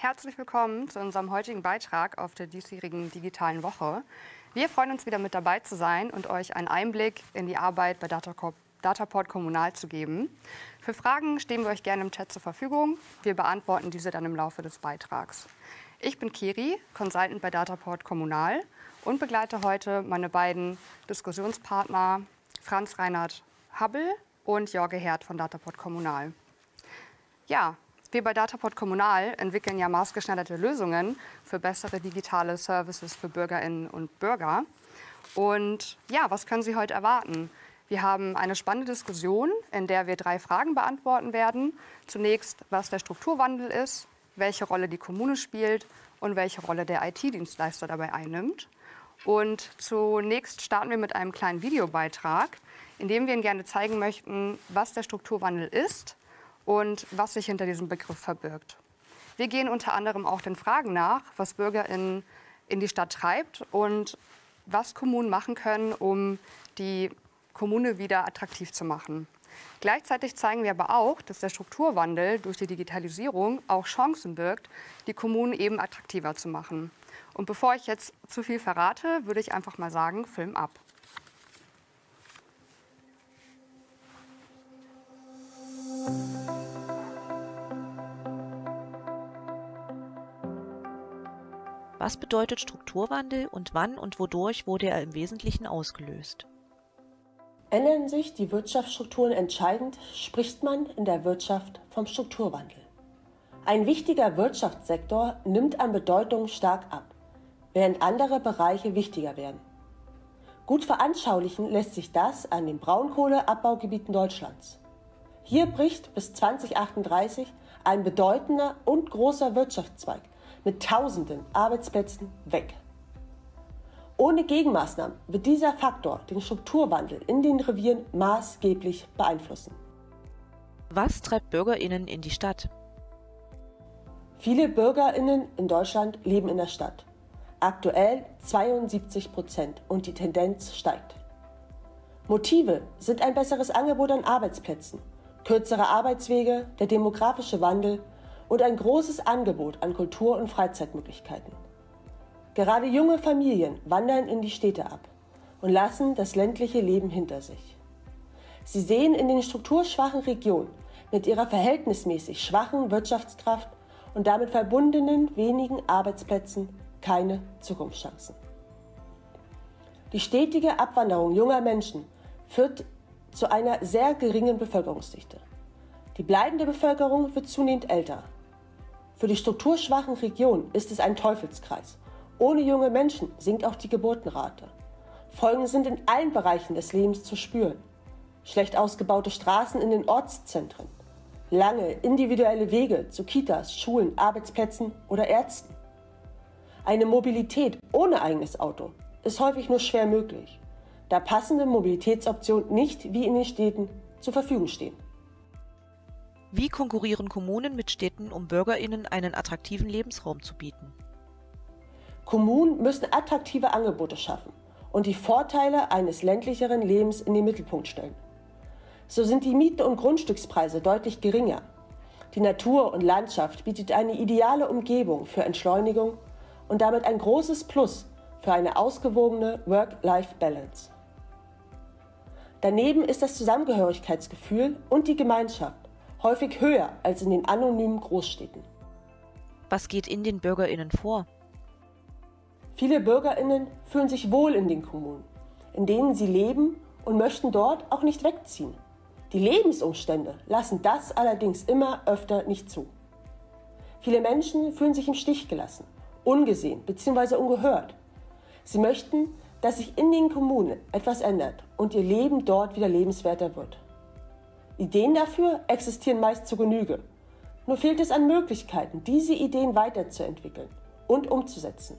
Herzlich willkommen zu unserem heutigen Beitrag auf der diesjährigen digitalen Woche. Wir freuen uns wieder mit dabei zu sein und euch einen Einblick in die Arbeit bei Datacop Dataport Kommunal zu geben. Für Fragen stehen wir euch gerne im Chat zur Verfügung. Wir beantworten diese dann im Laufe des Beitrags. Ich bin Kiri, Consultant bei Dataport Kommunal und begleite heute meine beiden Diskussionspartner Franz Reinhard Habbel und Jorge Herd von Dataport Kommunal. Ja, wir bei Dataport Kommunal entwickeln ja maßgeschneiderte Lösungen für bessere digitale Services für Bürgerinnen und Bürger. Und ja, was können Sie heute erwarten? Wir haben eine spannende Diskussion, in der wir drei Fragen beantworten werden. Zunächst, was der Strukturwandel ist, welche Rolle die Kommune spielt und welche Rolle der IT-Dienstleister dabei einnimmt. Und zunächst starten wir mit einem kleinen Videobeitrag, in dem wir Ihnen gerne zeigen möchten, was der Strukturwandel ist, und was sich hinter diesem Begriff verbirgt. Wir gehen unter anderem auch den Fragen nach, was BürgerInnen in die Stadt treibt und was Kommunen machen können, um die Kommune wieder attraktiv zu machen. Gleichzeitig zeigen wir aber auch, dass der Strukturwandel durch die Digitalisierung auch Chancen birgt, die Kommunen eben attraktiver zu machen. Und bevor ich jetzt zu viel verrate, würde ich einfach mal sagen, Film ab. Was bedeutet Strukturwandel und wann und wodurch wurde er im Wesentlichen ausgelöst? Ändern sich die Wirtschaftsstrukturen entscheidend, spricht man in der Wirtschaft vom Strukturwandel. Ein wichtiger Wirtschaftssektor nimmt an Bedeutung stark ab, während andere Bereiche wichtiger werden. Gut veranschaulichen lässt sich das an den Braunkohleabbaugebieten Deutschlands. Hier bricht bis 2038 ein bedeutender und großer Wirtschaftszweig mit tausenden Arbeitsplätzen weg. Ohne Gegenmaßnahmen wird dieser Faktor den Strukturwandel in den Revieren maßgeblich beeinflussen. Was treibt Bürgerinnen in die Stadt? Viele Bürgerinnen in Deutschland leben in der Stadt. Aktuell 72 Prozent und die Tendenz steigt. Motive sind ein besseres Angebot an Arbeitsplätzen, kürzere Arbeitswege, der demografische Wandel und ein großes Angebot an Kultur- und Freizeitmöglichkeiten. Gerade junge Familien wandern in die Städte ab und lassen das ländliche Leben hinter sich. Sie sehen in den strukturschwachen Regionen mit ihrer verhältnismäßig schwachen Wirtschaftskraft und damit verbundenen wenigen Arbeitsplätzen keine Zukunftschancen. Die stetige Abwanderung junger Menschen führt zu einer sehr geringen Bevölkerungsdichte. Die bleibende Bevölkerung wird zunehmend älter für die strukturschwachen Regionen ist es ein Teufelskreis. Ohne junge Menschen sinkt auch die Geburtenrate. Folgen sind in allen Bereichen des Lebens zu spüren. Schlecht ausgebaute Straßen in den Ortszentren, lange individuelle Wege zu Kitas, Schulen, Arbeitsplätzen oder Ärzten. Eine Mobilität ohne eigenes Auto ist häufig nur schwer möglich, da passende Mobilitätsoptionen nicht wie in den Städten zur Verfügung stehen. Wie konkurrieren Kommunen mit Städten, um BürgerInnen einen attraktiven Lebensraum zu bieten? Kommunen müssen attraktive Angebote schaffen und die Vorteile eines ländlicheren Lebens in den Mittelpunkt stellen. So sind die Mieten und Grundstückspreise deutlich geringer. Die Natur und Landschaft bietet eine ideale Umgebung für Entschleunigung und damit ein großes Plus für eine ausgewogene Work-Life-Balance. Daneben ist das Zusammengehörigkeitsgefühl und die Gemeinschaft häufig höher als in den anonymen Großstädten. Was geht in den Bürgerinnen vor? Viele Bürgerinnen fühlen sich wohl in den Kommunen, in denen sie leben und möchten dort auch nicht wegziehen. Die Lebensumstände lassen das allerdings immer öfter nicht zu. Viele Menschen fühlen sich im Stich gelassen, ungesehen bzw. ungehört. Sie möchten, dass sich in den Kommunen etwas ändert und ihr Leben dort wieder lebenswerter wird. Ideen dafür existieren meist zu Genüge. Nur fehlt es an Möglichkeiten, diese Ideen weiterzuentwickeln und umzusetzen.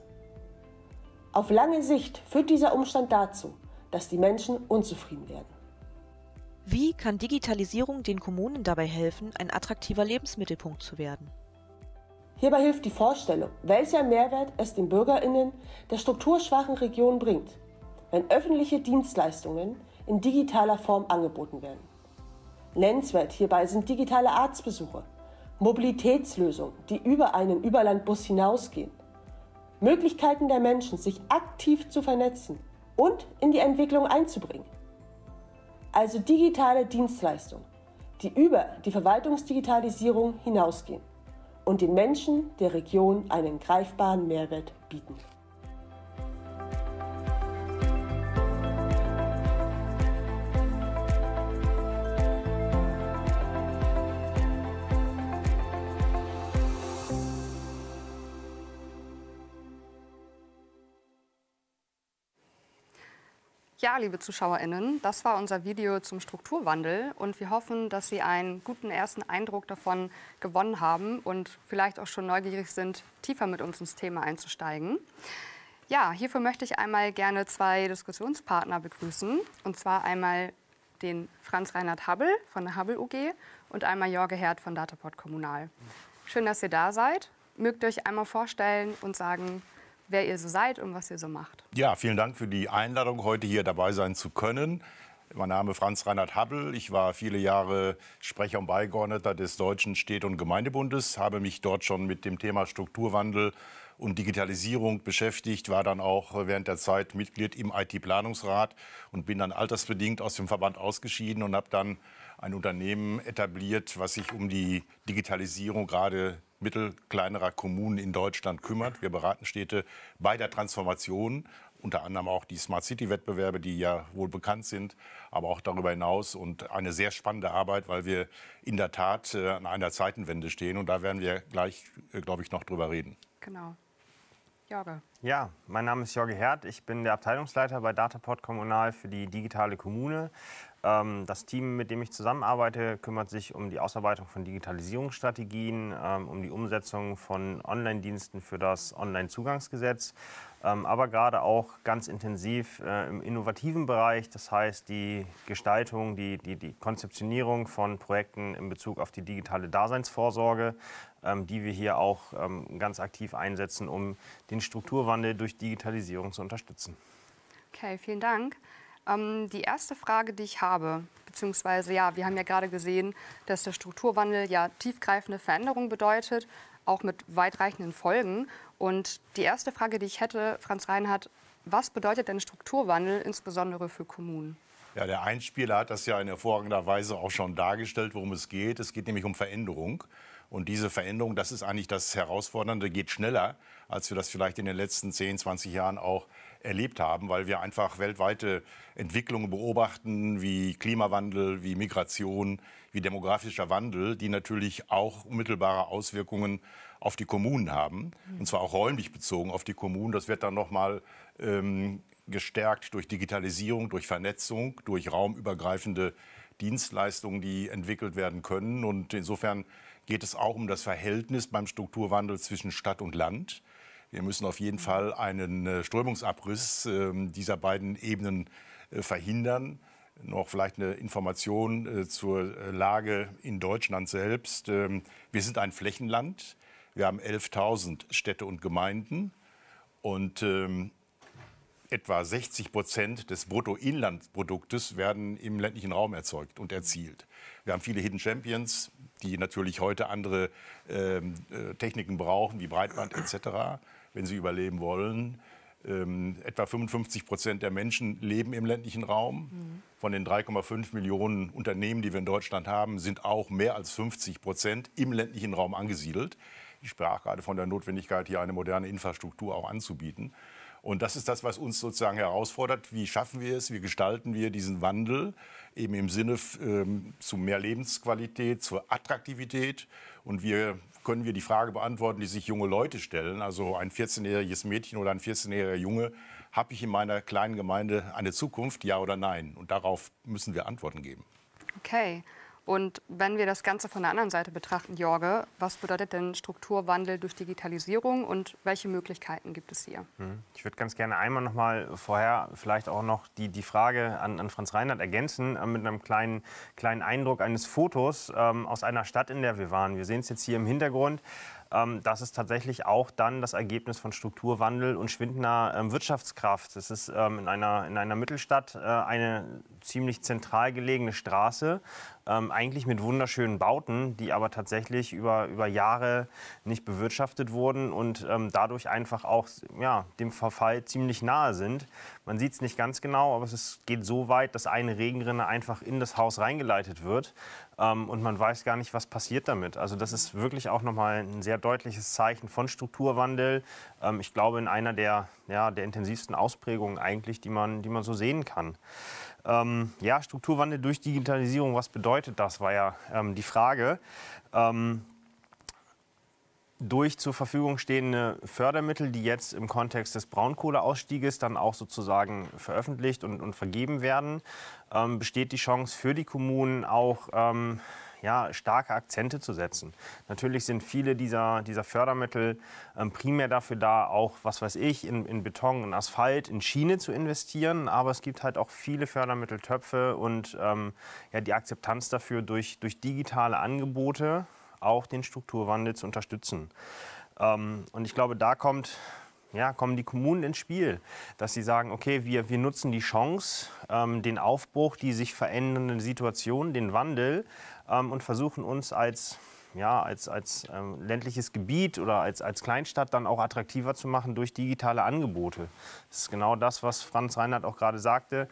Auf lange Sicht führt dieser Umstand dazu, dass die Menschen unzufrieden werden. Wie kann Digitalisierung den Kommunen dabei helfen, ein attraktiver Lebensmittelpunkt zu werden? Hierbei hilft die Vorstellung, welcher Mehrwert es den Bürgerinnen der strukturschwachen Region bringt, wenn öffentliche Dienstleistungen in digitaler Form angeboten werden. Nennenswert hierbei sind digitale Arztbesuche, Mobilitätslösungen, die über einen Überlandbus hinausgehen, Möglichkeiten der Menschen, sich aktiv zu vernetzen und in die Entwicklung einzubringen. Also digitale Dienstleistungen, die über die Verwaltungsdigitalisierung hinausgehen und den Menschen der Region einen greifbaren Mehrwert bieten. Ja, liebe ZuschauerInnen, das war unser Video zum Strukturwandel und wir hoffen, dass Sie einen guten ersten Eindruck davon gewonnen haben und vielleicht auch schon neugierig sind, tiefer mit uns ins Thema einzusteigen. Ja, hierfür möchte ich einmal gerne zwei Diskussionspartner begrüßen und zwar einmal den Franz Reinhard Habbel von der Habbel UG und einmal Jorge Herd von Dataport Kommunal. Schön, dass ihr da seid. Mögt ihr euch einmal vorstellen und sagen, wer ihr so seid und was ihr so macht. Ja, vielen Dank für die Einladung, heute hier dabei sein zu können. Mein Name ist Franz Reinhard Habbel. Ich war viele Jahre Sprecher und Beigeordneter des Deutschen Städte- und Gemeindebundes, habe mich dort schon mit dem Thema Strukturwandel und Digitalisierung beschäftigt, war dann auch während der Zeit Mitglied im IT-Planungsrat und bin dann altersbedingt aus dem Verband ausgeschieden und habe dann ein Unternehmen etabliert, was sich um die Digitalisierung gerade mittel kleinerer Kommunen in Deutschland kümmert. Wir beraten Städte bei der Transformation, unter anderem auch die Smart City Wettbewerbe, die ja wohl bekannt sind, aber auch darüber hinaus und eine sehr spannende Arbeit, weil wir in der Tat äh, an einer Zeitenwende stehen und da werden wir gleich, äh, glaube ich, noch drüber reden. Genau. Jorge. Ja, mein Name ist Jorge Hert. Ich bin der Abteilungsleiter bei Dataport Kommunal für die digitale Kommune. Ähm, das Team, mit dem ich zusammenarbeite, kümmert sich um die Ausarbeitung von Digitalisierungsstrategien, ähm, um die Umsetzung von Online-Diensten für das Online-Zugangsgesetz, ähm, aber gerade auch ganz intensiv äh, im innovativen Bereich, das heißt die Gestaltung, die, die, die Konzeptionierung von Projekten in Bezug auf die digitale Daseinsvorsorge, die wir hier auch ganz aktiv einsetzen, um den Strukturwandel durch Digitalisierung zu unterstützen. Okay, vielen Dank. Ähm, die erste Frage, die ich habe, beziehungsweise ja, wir haben ja gerade gesehen, dass der Strukturwandel ja tiefgreifende Veränderungen bedeutet, auch mit weitreichenden Folgen. Und die erste Frage, die ich hätte, Franz Reinhardt, was bedeutet denn Strukturwandel insbesondere für Kommunen? Ja, der Einspieler hat das ja in hervorragender Weise auch schon dargestellt, worum es geht. Es geht nämlich um Veränderung. Und diese Veränderung, das ist eigentlich das Herausfordernde, geht schneller, als wir das vielleicht in den letzten 10, 20 Jahren auch erlebt haben, weil wir einfach weltweite Entwicklungen beobachten, wie Klimawandel, wie Migration, wie demografischer Wandel, die natürlich auch unmittelbare Auswirkungen auf die Kommunen haben, und zwar auch räumlich bezogen auf die Kommunen. Das wird dann nochmal ähm, gestärkt durch Digitalisierung, durch Vernetzung, durch raumübergreifende Dienstleistungen, die entwickelt werden können. Und insofern geht es auch um das Verhältnis beim Strukturwandel zwischen Stadt und Land. Wir müssen auf jeden Fall einen äh, Strömungsabriss ähm, dieser beiden Ebenen äh, verhindern. Noch vielleicht eine Information äh, zur Lage in Deutschland selbst. Ähm, wir sind ein Flächenland. Wir haben 11.000 Städte und Gemeinden. Und ähm, etwa 60 Prozent des Bruttoinlandsproduktes werden im ländlichen Raum erzeugt und erzielt. Wir haben viele Hidden Champions, die natürlich heute andere äh, Techniken brauchen, wie Breitband etc wenn sie überleben wollen. Ähm, etwa 55 Prozent der Menschen leben im ländlichen Raum. Mhm. Von den 3,5 Millionen Unternehmen, die wir in Deutschland haben, sind auch mehr als 50 Prozent im ländlichen Raum angesiedelt. Ich sprach gerade von der Notwendigkeit, hier eine moderne Infrastruktur auch anzubieten. Und das ist das, was uns sozusagen herausfordert. Wie schaffen wir es? Wie gestalten wir diesen Wandel eben im Sinne ähm, zu mehr Lebensqualität, zur Attraktivität? Und wir können wir die Frage beantworten, die sich junge Leute stellen. Also ein 14-jähriges Mädchen oder ein 14-jähriger Junge, habe ich in meiner kleinen Gemeinde eine Zukunft, ja oder nein? Und darauf müssen wir Antworten geben. Okay. Und wenn wir das Ganze von der anderen Seite betrachten, Jorge, was bedeutet denn Strukturwandel durch Digitalisierung und welche Möglichkeiten gibt es hier? Hm. Ich würde ganz gerne einmal noch mal vorher vielleicht auch noch die, die Frage an, an Franz Reinhardt ergänzen äh, mit einem kleinen, kleinen Eindruck eines Fotos ähm, aus einer Stadt, in der wir waren. Wir sehen es jetzt hier im Hintergrund ähm, das ist tatsächlich auch dann das Ergebnis von Strukturwandel und schwindender ähm, Wirtschaftskraft. Es ist ähm, in, einer, in einer Mittelstadt äh, eine ziemlich zentral gelegene Straße, ähm, eigentlich mit wunderschönen Bauten, die aber tatsächlich über, über Jahre nicht bewirtschaftet wurden und ähm, dadurch einfach auch ja, dem Verfall ziemlich nahe sind. Man sieht es nicht ganz genau, aber es ist, geht so weit, dass eine Regenrinne einfach in das Haus reingeleitet wird ähm, und man weiß gar nicht, was passiert damit. Also das ist wirklich auch nochmal ein sehr deutliches Zeichen von Strukturwandel. Ähm, ich glaube, in einer der, ja, der intensivsten Ausprägungen eigentlich, die man, die man so sehen kann. Ähm, ja, Strukturwandel durch Digitalisierung, was bedeutet das, war ja ähm, die Frage. Ähm, durch zur Verfügung stehende Fördermittel, die jetzt im Kontext des Braunkohleausstieges dann auch sozusagen veröffentlicht und, und vergeben werden, ähm, besteht die Chance für die Kommunen auch ähm, ja, starke Akzente zu setzen. Natürlich sind viele dieser, dieser Fördermittel ähm, primär dafür da, auch, was weiß ich, in, in Beton, in Asphalt, in Schiene zu investieren. Aber es gibt halt auch viele Fördermitteltöpfe und ähm, ja, die Akzeptanz dafür durch, durch digitale Angebote auch den Strukturwandel zu unterstützen. Ähm, und ich glaube, da kommt ja, kommen die Kommunen ins Spiel, dass sie sagen, okay, wir, wir nutzen die Chance, ähm, den Aufbruch, die sich verändernde Situation, den Wandel ähm, und versuchen uns als ja, als, als ähm, ländliches Gebiet oder als, als Kleinstadt dann auch attraktiver zu machen durch digitale Angebote. Das ist genau das, was Franz Reinhardt auch gerade sagte.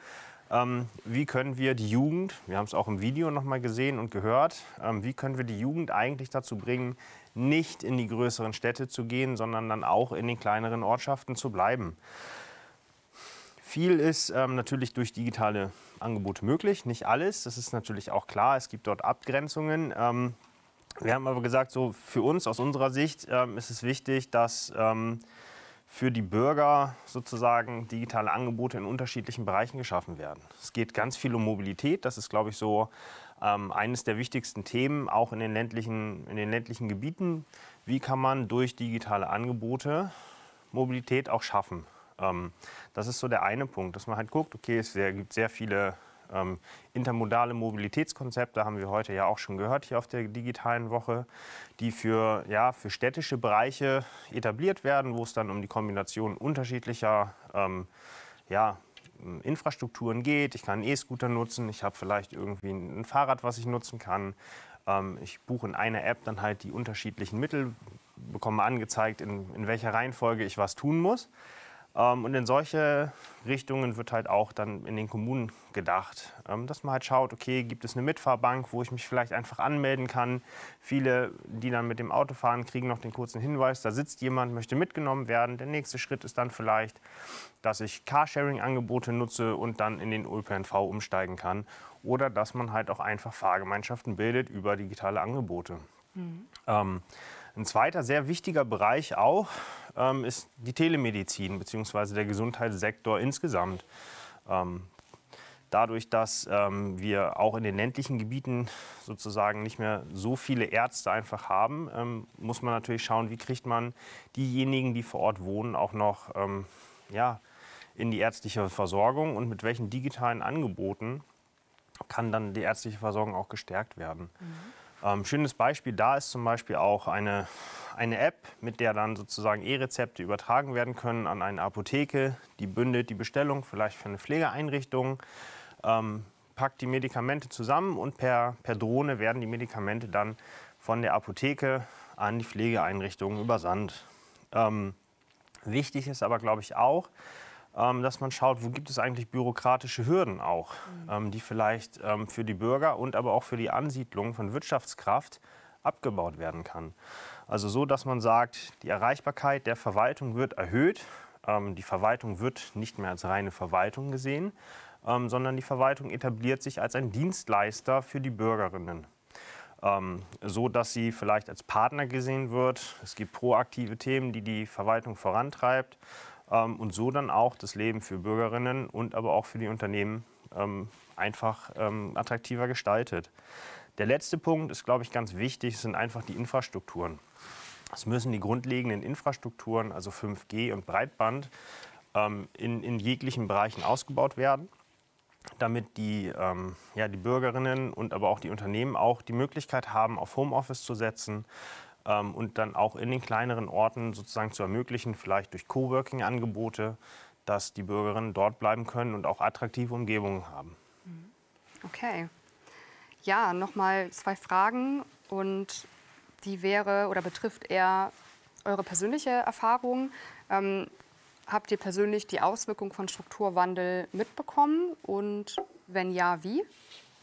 Ähm, wie können wir die Jugend, wir haben es auch im Video nochmal gesehen und gehört, ähm, wie können wir die Jugend eigentlich dazu bringen, nicht in die größeren Städte zu gehen, sondern dann auch in den kleineren Ortschaften zu bleiben. Viel ist ähm, natürlich durch digitale Angebote möglich, nicht alles. Das ist natürlich auch klar. Es gibt dort Abgrenzungen. Ähm, wir haben aber gesagt, so für uns aus unserer Sicht ähm, ist es wichtig, dass ähm, für die Bürger sozusagen digitale Angebote in unterschiedlichen Bereichen geschaffen werden. Es geht ganz viel um Mobilität. Das ist, glaube ich, so ähm, eines der wichtigsten Themen, auch in den, ländlichen, in den ländlichen Gebieten. Wie kann man durch digitale Angebote Mobilität auch schaffen? Ähm, das ist so der eine Punkt, dass man halt guckt, okay, es gibt sehr viele ähm, intermodale Mobilitätskonzepte haben wir heute ja auch schon gehört hier auf der digitalen Woche, die für, ja, für städtische Bereiche etabliert werden, wo es dann um die Kombination unterschiedlicher ähm, ja, Infrastrukturen geht. Ich kann einen E-Scooter nutzen, ich habe vielleicht irgendwie ein Fahrrad, was ich nutzen kann. Ähm, ich buche in einer App dann halt die unterschiedlichen Mittel, bekomme angezeigt, in, in welcher Reihenfolge ich was tun muss. Ähm, und in solche Richtungen wird halt auch dann in den Kommunen gedacht, ähm, dass man halt schaut, okay, gibt es eine Mitfahrbank, wo ich mich vielleicht einfach anmelden kann. Viele, die dann mit dem Auto fahren, kriegen noch den kurzen Hinweis, da sitzt jemand, möchte mitgenommen werden. Der nächste Schritt ist dann vielleicht, dass ich Carsharing-Angebote nutze und dann in den ÖPNV umsteigen kann. Oder dass man halt auch einfach Fahrgemeinschaften bildet über digitale Angebote. Mhm. Ähm, ein zweiter sehr wichtiger Bereich auch ähm, ist die Telemedizin bzw. der Gesundheitssektor insgesamt. Ähm, dadurch, dass ähm, wir auch in den ländlichen Gebieten sozusagen nicht mehr so viele Ärzte einfach haben, ähm, muss man natürlich schauen, wie kriegt man diejenigen, die vor Ort wohnen, auch noch ähm, ja, in die ärztliche Versorgung und mit welchen digitalen Angeboten kann dann die ärztliche Versorgung auch gestärkt werden. Mhm. Ähm, schönes Beispiel da ist zum Beispiel auch eine, eine App, mit der dann sozusagen E-Rezepte übertragen werden können an eine Apotheke. Die bündelt die Bestellung vielleicht für eine Pflegeeinrichtung, ähm, packt die Medikamente zusammen und per, per Drohne werden die Medikamente dann von der Apotheke an die Pflegeeinrichtung übersandt. Ähm, wichtig ist aber, glaube ich, auch, ähm, dass man schaut, wo gibt es eigentlich bürokratische Hürden auch, mhm. ähm, die vielleicht ähm, für die Bürger und aber auch für die Ansiedlung von Wirtschaftskraft abgebaut werden kann. Also so, dass man sagt, die Erreichbarkeit der Verwaltung wird erhöht. die Verwaltung wird nicht mehr als reine Verwaltung gesehen, sondern die Verwaltung etabliert sich als ein Dienstleister für die Bürgerinnen. Ähm, so dass sie vielleicht als Partner gesehen wird. Es gibt proaktive Themen, die die Verwaltung vorantreibt. Ähm, und so dann auch das Leben für Bürgerinnen und aber auch für die Unternehmen ähm, einfach ähm, attraktiver gestaltet. Der letzte Punkt ist, glaube ich, ganz wichtig, sind einfach die Infrastrukturen. Es müssen die grundlegenden Infrastrukturen, also 5G und Breitband, in, in jeglichen Bereichen ausgebaut werden damit die, ähm, ja, die Bürgerinnen und aber auch die Unternehmen auch die Möglichkeit haben, auf Homeoffice zu setzen, ähm, und dann auch in den kleineren Orten sozusagen zu ermöglichen, vielleicht durch Coworking-Angebote, dass die Bürgerinnen dort bleiben können und auch attraktive Umgebungen haben. Mhm. Okay. Ja, nochmal zwei Fragen und die wäre oder betrifft eher eure persönliche Erfahrung. Ähm, habt ihr persönlich die Auswirkung von Strukturwandel mitbekommen und wenn ja, wie?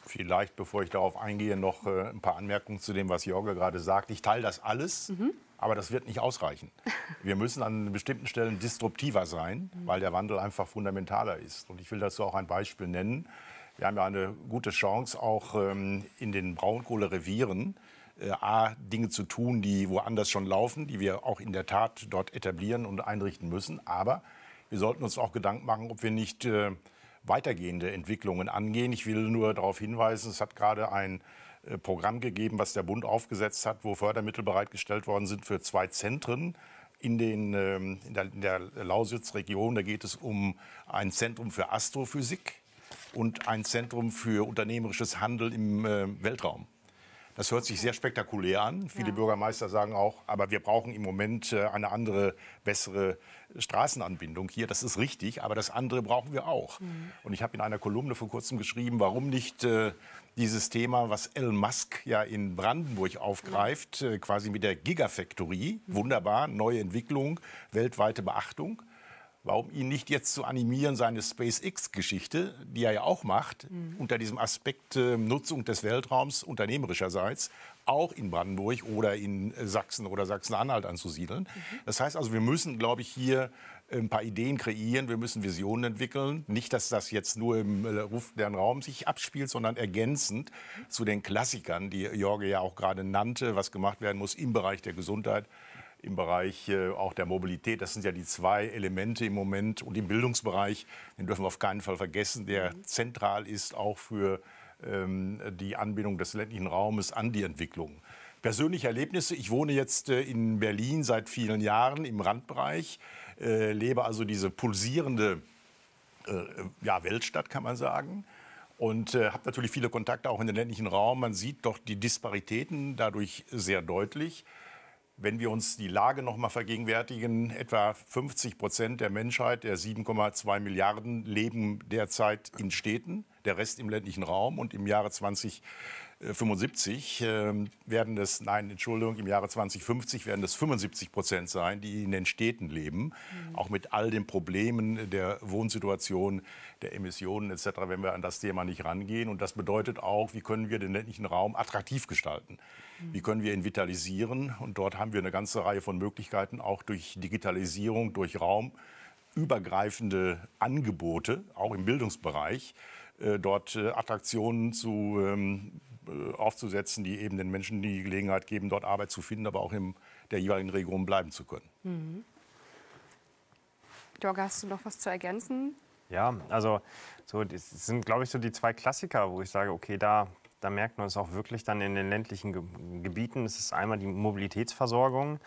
vielleicht, bevor ich darauf eingehe, noch äh, ein paar Anmerkungen zu dem, was Jorge gerade sagt. Ich teile das alles, mhm. aber das wird nicht ausreichen. Wir müssen an bestimmten Stellen disruptiver sein, mhm. weil der Wandel einfach fundamentaler ist. Und ich will dazu auch ein Beispiel nennen. Wir haben ja eine gute Chance, auch ähm, in den Braunkohlerevieren äh, A, Dinge zu tun, die woanders schon laufen, die wir auch in der Tat dort etablieren und einrichten müssen. Aber wir sollten uns auch Gedanken machen, ob wir nicht äh, weitergehende Entwicklungen angehen. Ich will nur darauf hinweisen, es hat gerade ein äh, Programm gegeben, was der Bund aufgesetzt hat, wo Fördermittel bereitgestellt worden sind für zwei Zentren in, den, ähm, in der, in der Lausitz-Region. Da geht es um ein Zentrum für Astrophysik und ein Zentrum für unternehmerisches Handeln im äh, Weltraum. Das hört sich sehr spektakulär an. Viele ja. Bürgermeister sagen auch, aber wir brauchen im Moment äh, eine andere, bessere Straßenanbindung hier. Das ist richtig, aber das andere brauchen wir auch. Mhm. Und ich habe in einer Kolumne vor kurzem geschrieben, warum nicht äh, dieses Thema, was Elon Musk ja in Brandenburg aufgreift, mhm. quasi mit der Gigafactory. Mhm. Wunderbar, neue Entwicklung, weltweite Beachtung warum ihn nicht jetzt zu animieren, seine SpaceX-Geschichte, die er ja auch macht, mhm. unter diesem Aspekt äh, Nutzung des Weltraums unternehmerischerseits, auch in Brandenburg oder in äh, Sachsen oder Sachsen-Anhalt anzusiedeln. Mhm. Das heißt also, wir müssen, glaube ich, hier ein paar Ideen kreieren, wir müssen Visionen entwickeln. Nicht, dass das jetzt nur im äh, Ruf luftleeren Raum sich abspielt, sondern ergänzend zu den Klassikern, die Jorge ja auch gerade nannte, was gemacht werden muss im Bereich der Gesundheit, im Bereich äh, auch der Mobilität. Das sind ja die zwei Elemente im Moment und im Bildungsbereich, den dürfen wir auf keinen Fall vergessen, der mhm. zentral ist auch für ähm, die Anbindung des ländlichen Raumes an die Entwicklung. Persönliche Erlebnisse. Ich wohne jetzt äh, in Berlin seit vielen Jahren im Randbereich, äh, lebe also diese pulsierende Weltstadt, kann man sagen und äh, habe natürlich viele Kontakte auch in den ländlichen Raum. Man sieht doch die Disparitäten dadurch sehr deutlich. Wenn wir uns die Lage noch mal vergegenwärtigen, etwa 50 Prozent der Menschheit, der 7,2 Milliarden, leben derzeit in Städten, der Rest im ländlichen Raum. Und im Jahre 2020 75 äh, ähm, werden es, nein, Entschuldigung, im Jahre 2050 werden es 75 Prozent sein, die in den Städten leben, mhm. auch mit all den Problemen der Wohnsituation, der Emissionen etc., wenn wir an das Thema nicht rangehen. Und das bedeutet auch, wie können wir den ländlichen Raum attraktiv gestalten? Mhm. Wie können wir ihn vitalisieren? Und dort haben wir eine ganze Reihe von Möglichkeiten, auch durch Digitalisierung, durch raumübergreifende Angebote, auch im Bildungsbereich, äh, dort äh, Attraktionen zu ähm, äh, aufzusetzen, die eben den Menschen die Gelegenheit geben, dort Arbeit zu finden, aber auch in der jeweiligen Region bleiben zu können. Mhm. Jorge, hast du noch was zu ergänzen? Ja, also so, das sind, glaube ich, so die zwei Klassiker, wo ich sage, okay, da, da merkt man es auch wirklich dann in den ländlichen Ge Gebieten. Es ist einmal die Mobilitätsversorgung,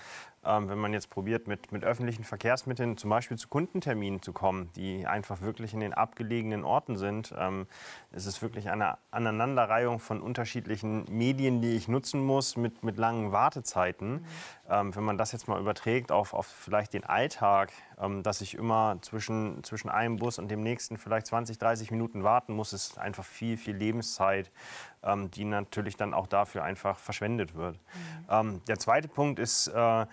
ähm, wenn man jetzt probiert, mit, mit öffentlichen Verkehrsmitteln zum Beispiel zu Kundenterminen zu kommen, die einfach wirklich in den abgelegenen Orten sind. Ähm, es ist wirklich eine Aneinanderreihung von unterschiedlichen Medien, die ich nutzen muss, mit, mit langen Wartezeiten. Mhm. Ähm, wenn man das jetzt mal überträgt auf, auf vielleicht den Alltag, ähm, dass ich immer zwischen, zwischen einem Bus und dem nächsten vielleicht 20, 30 Minuten warten muss, ist einfach viel, viel Lebenszeit ähm, die natürlich dann auch dafür einfach verschwendet wird. Mhm. Ähm, der zweite Punkt ist, äh,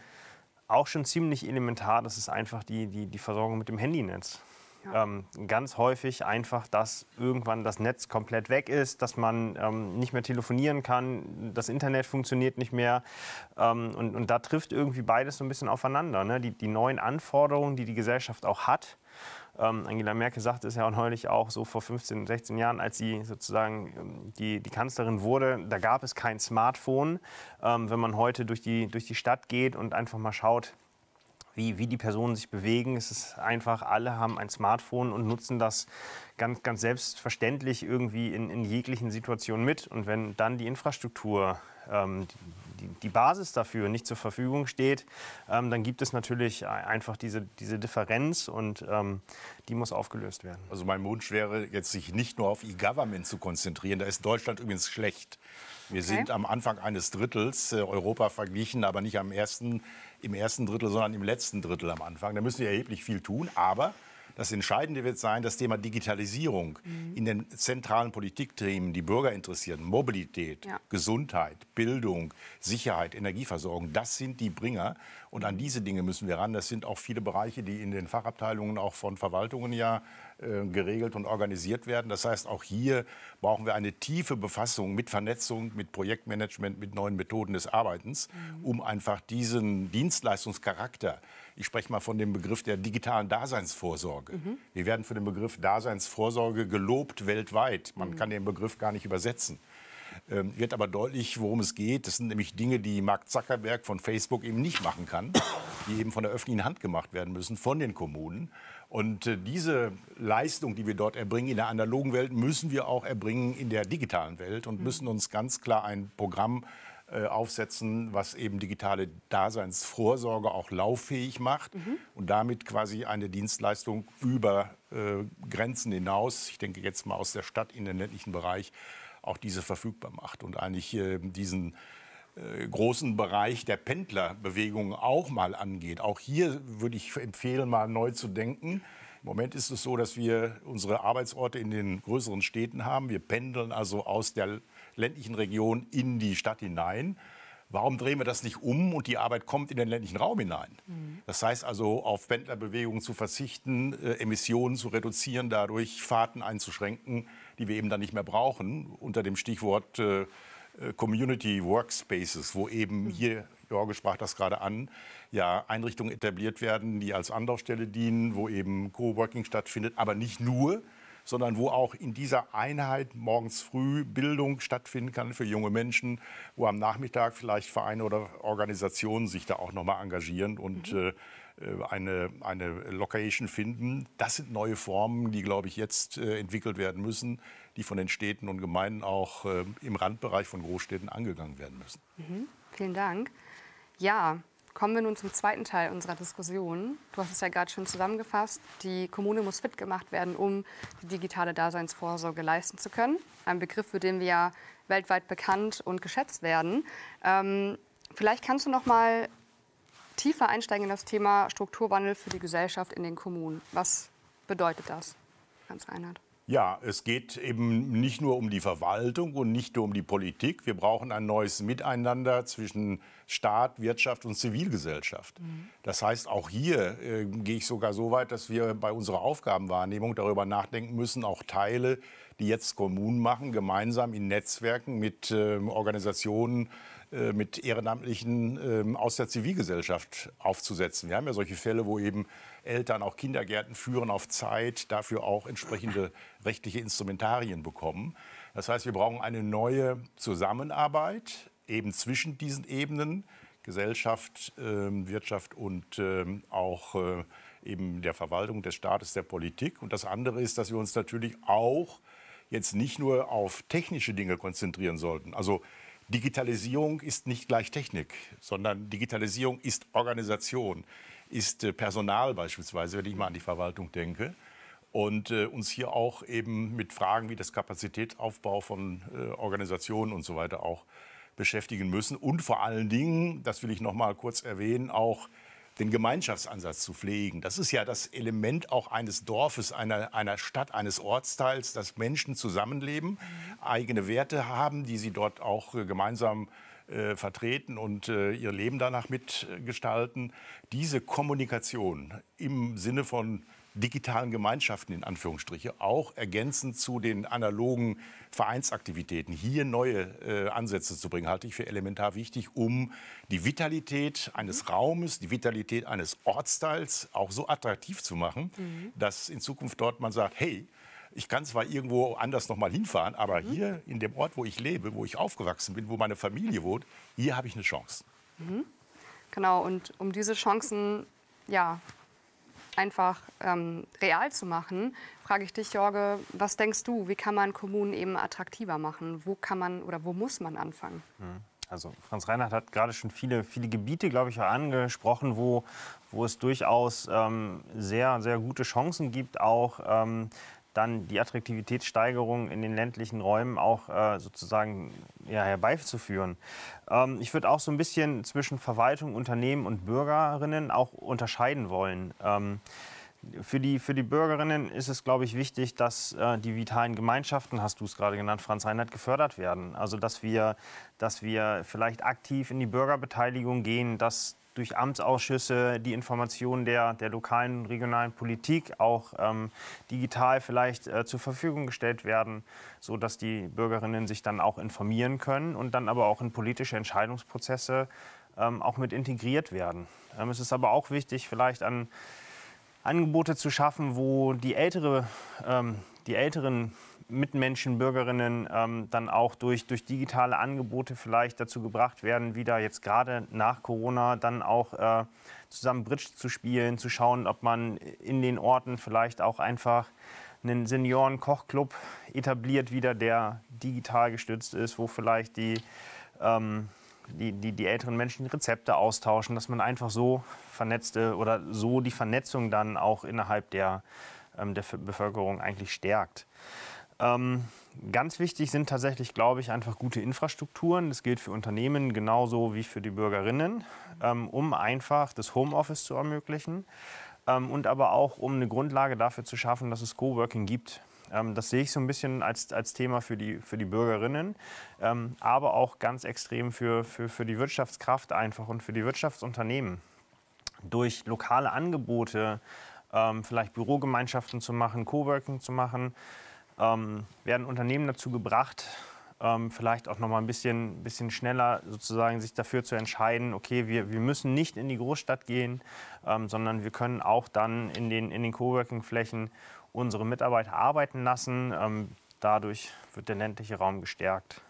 auch schon ziemlich elementar, das ist einfach die, die, die Versorgung mit dem Handynetz. Ja. Ähm, ganz häufig einfach, dass irgendwann das Netz komplett weg ist, dass man ähm, nicht mehr telefonieren kann, das Internet funktioniert nicht mehr. Ähm, und, und da trifft irgendwie beides so ein bisschen aufeinander. Ne? Die, die neuen Anforderungen, die die Gesellschaft auch hat, ähm, Angela Merkel sagte es ja auch neulich auch so vor 15, 16 Jahren, als sie sozusagen ähm, die, die Kanzlerin wurde, da gab es kein Smartphone. Ähm, wenn man heute durch die, durch die Stadt geht und einfach mal schaut, wie, wie die Personen sich bewegen. Es ist einfach, alle haben ein Smartphone und nutzen das ganz, ganz selbstverständlich irgendwie in, in jeglichen Situationen mit. Und wenn dann die Infrastruktur ähm, die, die Basis dafür nicht zur Verfügung steht, ähm, dann gibt es natürlich einfach diese, diese Differenz und ähm, die muss aufgelöst werden. Also mein Wunsch wäre jetzt, sich nicht nur auf E-Government zu konzentrieren. Da ist Deutschland übrigens schlecht. Wir okay. sind am Anfang eines Drittels äh, Europa verglichen, aber nicht am ersten, im ersten Drittel, sondern im letzten Drittel am Anfang. Da müssen wir erheblich viel tun. Aber das Entscheidende wird sein, das Thema Digitalisierung mhm. in den zentralen Politikthemen, die Bürger interessieren, Mobilität, ja. Gesundheit, Bildung, Sicherheit, Energieversorgung, das sind die Bringer. Und an diese Dinge müssen wir ran. Das sind auch viele Bereiche, die in den Fachabteilungen auch von Verwaltungen ja äh, geregelt und organisiert werden. Das heißt, auch hier brauchen wir eine tiefe Befassung mit Vernetzung, mit Projektmanagement, mit neuen Methoden des Arbeitens, mhm. um einfach diesen Dienstleistungscharakter ich spreche mal von dem Begriff der digitalen Daseinsvorsorge. Mhm. Wir werden für den Begriff Daseinsvorsorge gelobt weltweit. Man mhm. kann den Begriff gar nicht übersetzen. Ähm, wird aber deutlich, worum es geht. Das sind nämlich Dinge, die Mark Zuckerberg von Facebook eben nicht machen kann, die eben von der öffentlichen Hand gemacht werden müssen, von den Kommunen. Und äh, diese Leistung, die wir dort erbringen in der analogen Welt, müssen wir auch erbringen in der digitalen Welt und mhm. müssen uns ganz klar ein Programm äh, aufsetzen, was eben digitale Daseinsvorsorge auch lauffähig macht mhm. und damit quasi eine Dienstleistung über äh, Grenzen hinaus, ich denke jetzt mal aus der Stadt in den ländlichen Bereich, auch diese verfügbar macht und eigentlich äh, diesen äh, großen Bereich der Pendlerbewegung auch mal angeht. Auch hier würde ich empfehlen, mal neu zu denken. Im Moment ist es so, dass wir unsere Arbeitsorte in den größeren Städten haben. Wir pendeln also aus der ländlichen Region in die Stadt hinein. Warum drehen wir das nicht um und die Arbeit kommt in den ländlichen Raum hinein? Das heißt also, auf Pendlerbewegungen zu verzichten, äh, Emissionen zu reduzieren, dadurch Fahrten einzuschränken, die wir eben dann nicht mehr brauchen, unter dem Stichwort äh, äh, Community Workspaces, wo eben mhm. hier, Jorge sprach das gerade an, ja Einrichtungen etabliert werden, die als Anlaufstelle dienen, wo eben Coworking stattfindet, aber nicht nur, sondern wo auch in dieser Einheit morgens früh Bildung stattfinden kann für junge Menschen, wo am Nachmittag vielleicht Vereine oder Organisationen sich da auch nochmal engagieren und mhm. äh, eine, eine Location finden. Das sind neue Formen, die, glaube ich, jetzt äh, entwickelt werden müssen, die von den Städten und Gemeinden auch äh, im Randbereich von Großstädten angegangen werden müssen. Mhm. Vielen Dank. Ja, Kommen wir nun zum zweiten Teil unserer Diskussion. Du hast es ja gerade schon zusammengefasst. Die Kommune muss fit gemacht werden, um die digitale Daseinsvorsorge leisten zu können. Ein Begriff, für den wir ja weltweit bekannt und geschätzt werden. Ähm, vielleicht kannst du noch mal tiefer einsteigen in das Thema Strukturwandel für die Gesellschaft in den Kommunen. Was bedeutet das, Hans Reinhardt? Ja, es geht eben nicht nur um die Verwaltung und nicht nur um die Politik. Wir brauchen ein neues Miteinander zwischen Staat, Wirtschaft und Zivilgesellschaft. Mhm. Das heißt, auch hier äh, gehe ich sogar so weit, dass wir bei unserer Aufgabenwahrnehmung darüber nachdenken müssen, auch Teile, die jetzt Kommunen machen, gemeinsam in Netzwerken mit äh, Organisationen äh, mit Ehrenamtlichen ähm, aus der Zivilgesellschaft aufzusetzen. Wir haben ja solche Fälle, wo eben Eltern auch Kindergärten führen auf Zeit, dafür auch entsprechende rechtliche Instrumentarien bekommen. Das heißt, wir brauchen eine neue Zusammenarbeit eben zwischen diesen Ebenen, Gesellschaft, ähm, Wirtschaft und ähm, auch äh, eben der Verwaltung, des Staates, der Politik. Und das andere ist, dass wir uns natürlich auch jetzt nicht nur auf technische Dinge konzentrieren sollten. Also Digitalisierung ist nicht gleich Technik, sondern Digitalisierung ist Organisation, ist äh, Personal beispielsweise, wenn ich mal an die Verwaltung denke. Und äh, uns hier auch eben mit Fragen wie das Kapazitätsaufbau von äh, Organisationen und so weiter auch beschäftigen müssen. Und vor allen Dingen, das will ich noch mal kurz erwähnen, auch den Gemeinschaftsansatz zu pflegen. Das ist ja das Element auch eines Dorfes, einer, einer Stadt, eines Ortsteils, dass Menschen zusammenleben, mhm. eigene Werte haben, die sie dort auch äh, gemeinsam äh, vertreten und äh, ihr Leben danach mitgestalten. Diese Kommunikation im Sinne von digitalen Gemeinschaften in Anführungsstriche, auch ergänzend zu den analogen Vereinsaktivitäten, hier neue äh, Ansätze zu bringen, halte ich für elementar wichtig, um die Vitalität eines Raumes, die Vitalität eines Ortsteils auch so attraktiv zu machen, mhm. dass in Zukunft dort man sagt, hey, ich kann zwar irgendwo anders noch mal hinfahren, aber mhm. hier in dem Ort, wo ich lebe, wo ich aufgewachsen bin, wo meine Familie wohnt, hier habe ich eine Chance. Mhm. Genau, und um diese Chancen ja, einfach ähm, real zu machen, frage ich dich, Jorge, was denkst du, wie kann man Kommunen eben attraktiver machen? Wo kann man oder wo muss man anfangen? Hm. Also Franz Reinhardt hat gerade schon viele, viele Gebiete, glaube ich, angesprochen, wo, wo es durchaus ähm, sehr, sehr gute Chancen gibt, auch ähm, dann die Attraktivitätssteigerung in den ländlichen Räumen auch äh, sozusagen ja, herbeizuführen. Ähm, ich würde auch so ein bisschen zwischen Verwaltung, Unternehmen und Bürgerinnen auch unterscheiden wollen. Ähm, für die, für die Bürgerinnen ist es, glaube ich, wichtig, dass äh, die vitalen Gemeinschaften, hast du es gerade genannt, Franz Reinhardt, gefördert werden. Also dass wir, dass wir vielleicht aktiv in die Bürgerbeteiligung gehen, dass durch Amtsausschüsse die Informationen der, der lokalen und regionalen Politik auch ähm, digital vielleicht äh, zur Verfügung gestellt werden, sodass die Bürgerinnen sich dann auch informieren können und dann aber auch in politische Entscheidungsprozesse ähm, auch mit integriert werden. Ähm, es ist aber auch wichtig, vielleicht an Angebote zu schaffen, wo die, ältere, ähm, die älteren Mitmenschen, Bürgerinnen ähm, dann auch durch, durch digitale Angebote vielleicht dazu gebracht werden, wieder jetzt gerade nach Corona dann auch äh, zusammen Bridge zu spielen, zu schauen, ob man in den Orten vielleicht auch einfach einen Senioren-Kochclub etabliert wieder, der digital gestützt ist, wo vielleicht die, ähm, die, die, die, älteren Menschen Rezepte austauschen, dass man einfach so vernetzte oder so die Vernetzung dann auch innerhalb der, ähm, der Bevölkerung eigentlich stärkt. Ähm, ganz wichtig sind tatsächlich, glaube ich, einfach gute Infrastrukturen. Das gilt für Unternehmen genauso wie für die Bürgerinnen, ähm, um einfach das Homeoffice zu ermöglichen ähm, und aber auch um eine Grundlage dafür zu schaffen, dass es Coworking gibt. Ähm, das sehe ich so ein bisschen als, als Thema für die, für die Bürgerinnen, ähm, aber auch ganz extrem für, für, für die Wirtschaftskraft einfach und für die Wirtschaftsunternehmen. Durch lokale Angebote, ähm, vielleicht Bürogemeinschaften zu machen, Coworking zu machen, ähm, werden Unternehmen dazu gebracht, ähm, vielleicht auch noch mal ein bisschen, bisschen schneller sozusagen sich dafür zu entscheiden, okay, wir, wir müssen nicht in die Großstadt gehen, ähm, sondern wir können auch dann in den, in den Coworking-Flächen unsere Mitarbeiter arbeiten lassen. Ähm, dadurch wird der ländliche Raum gestärkt.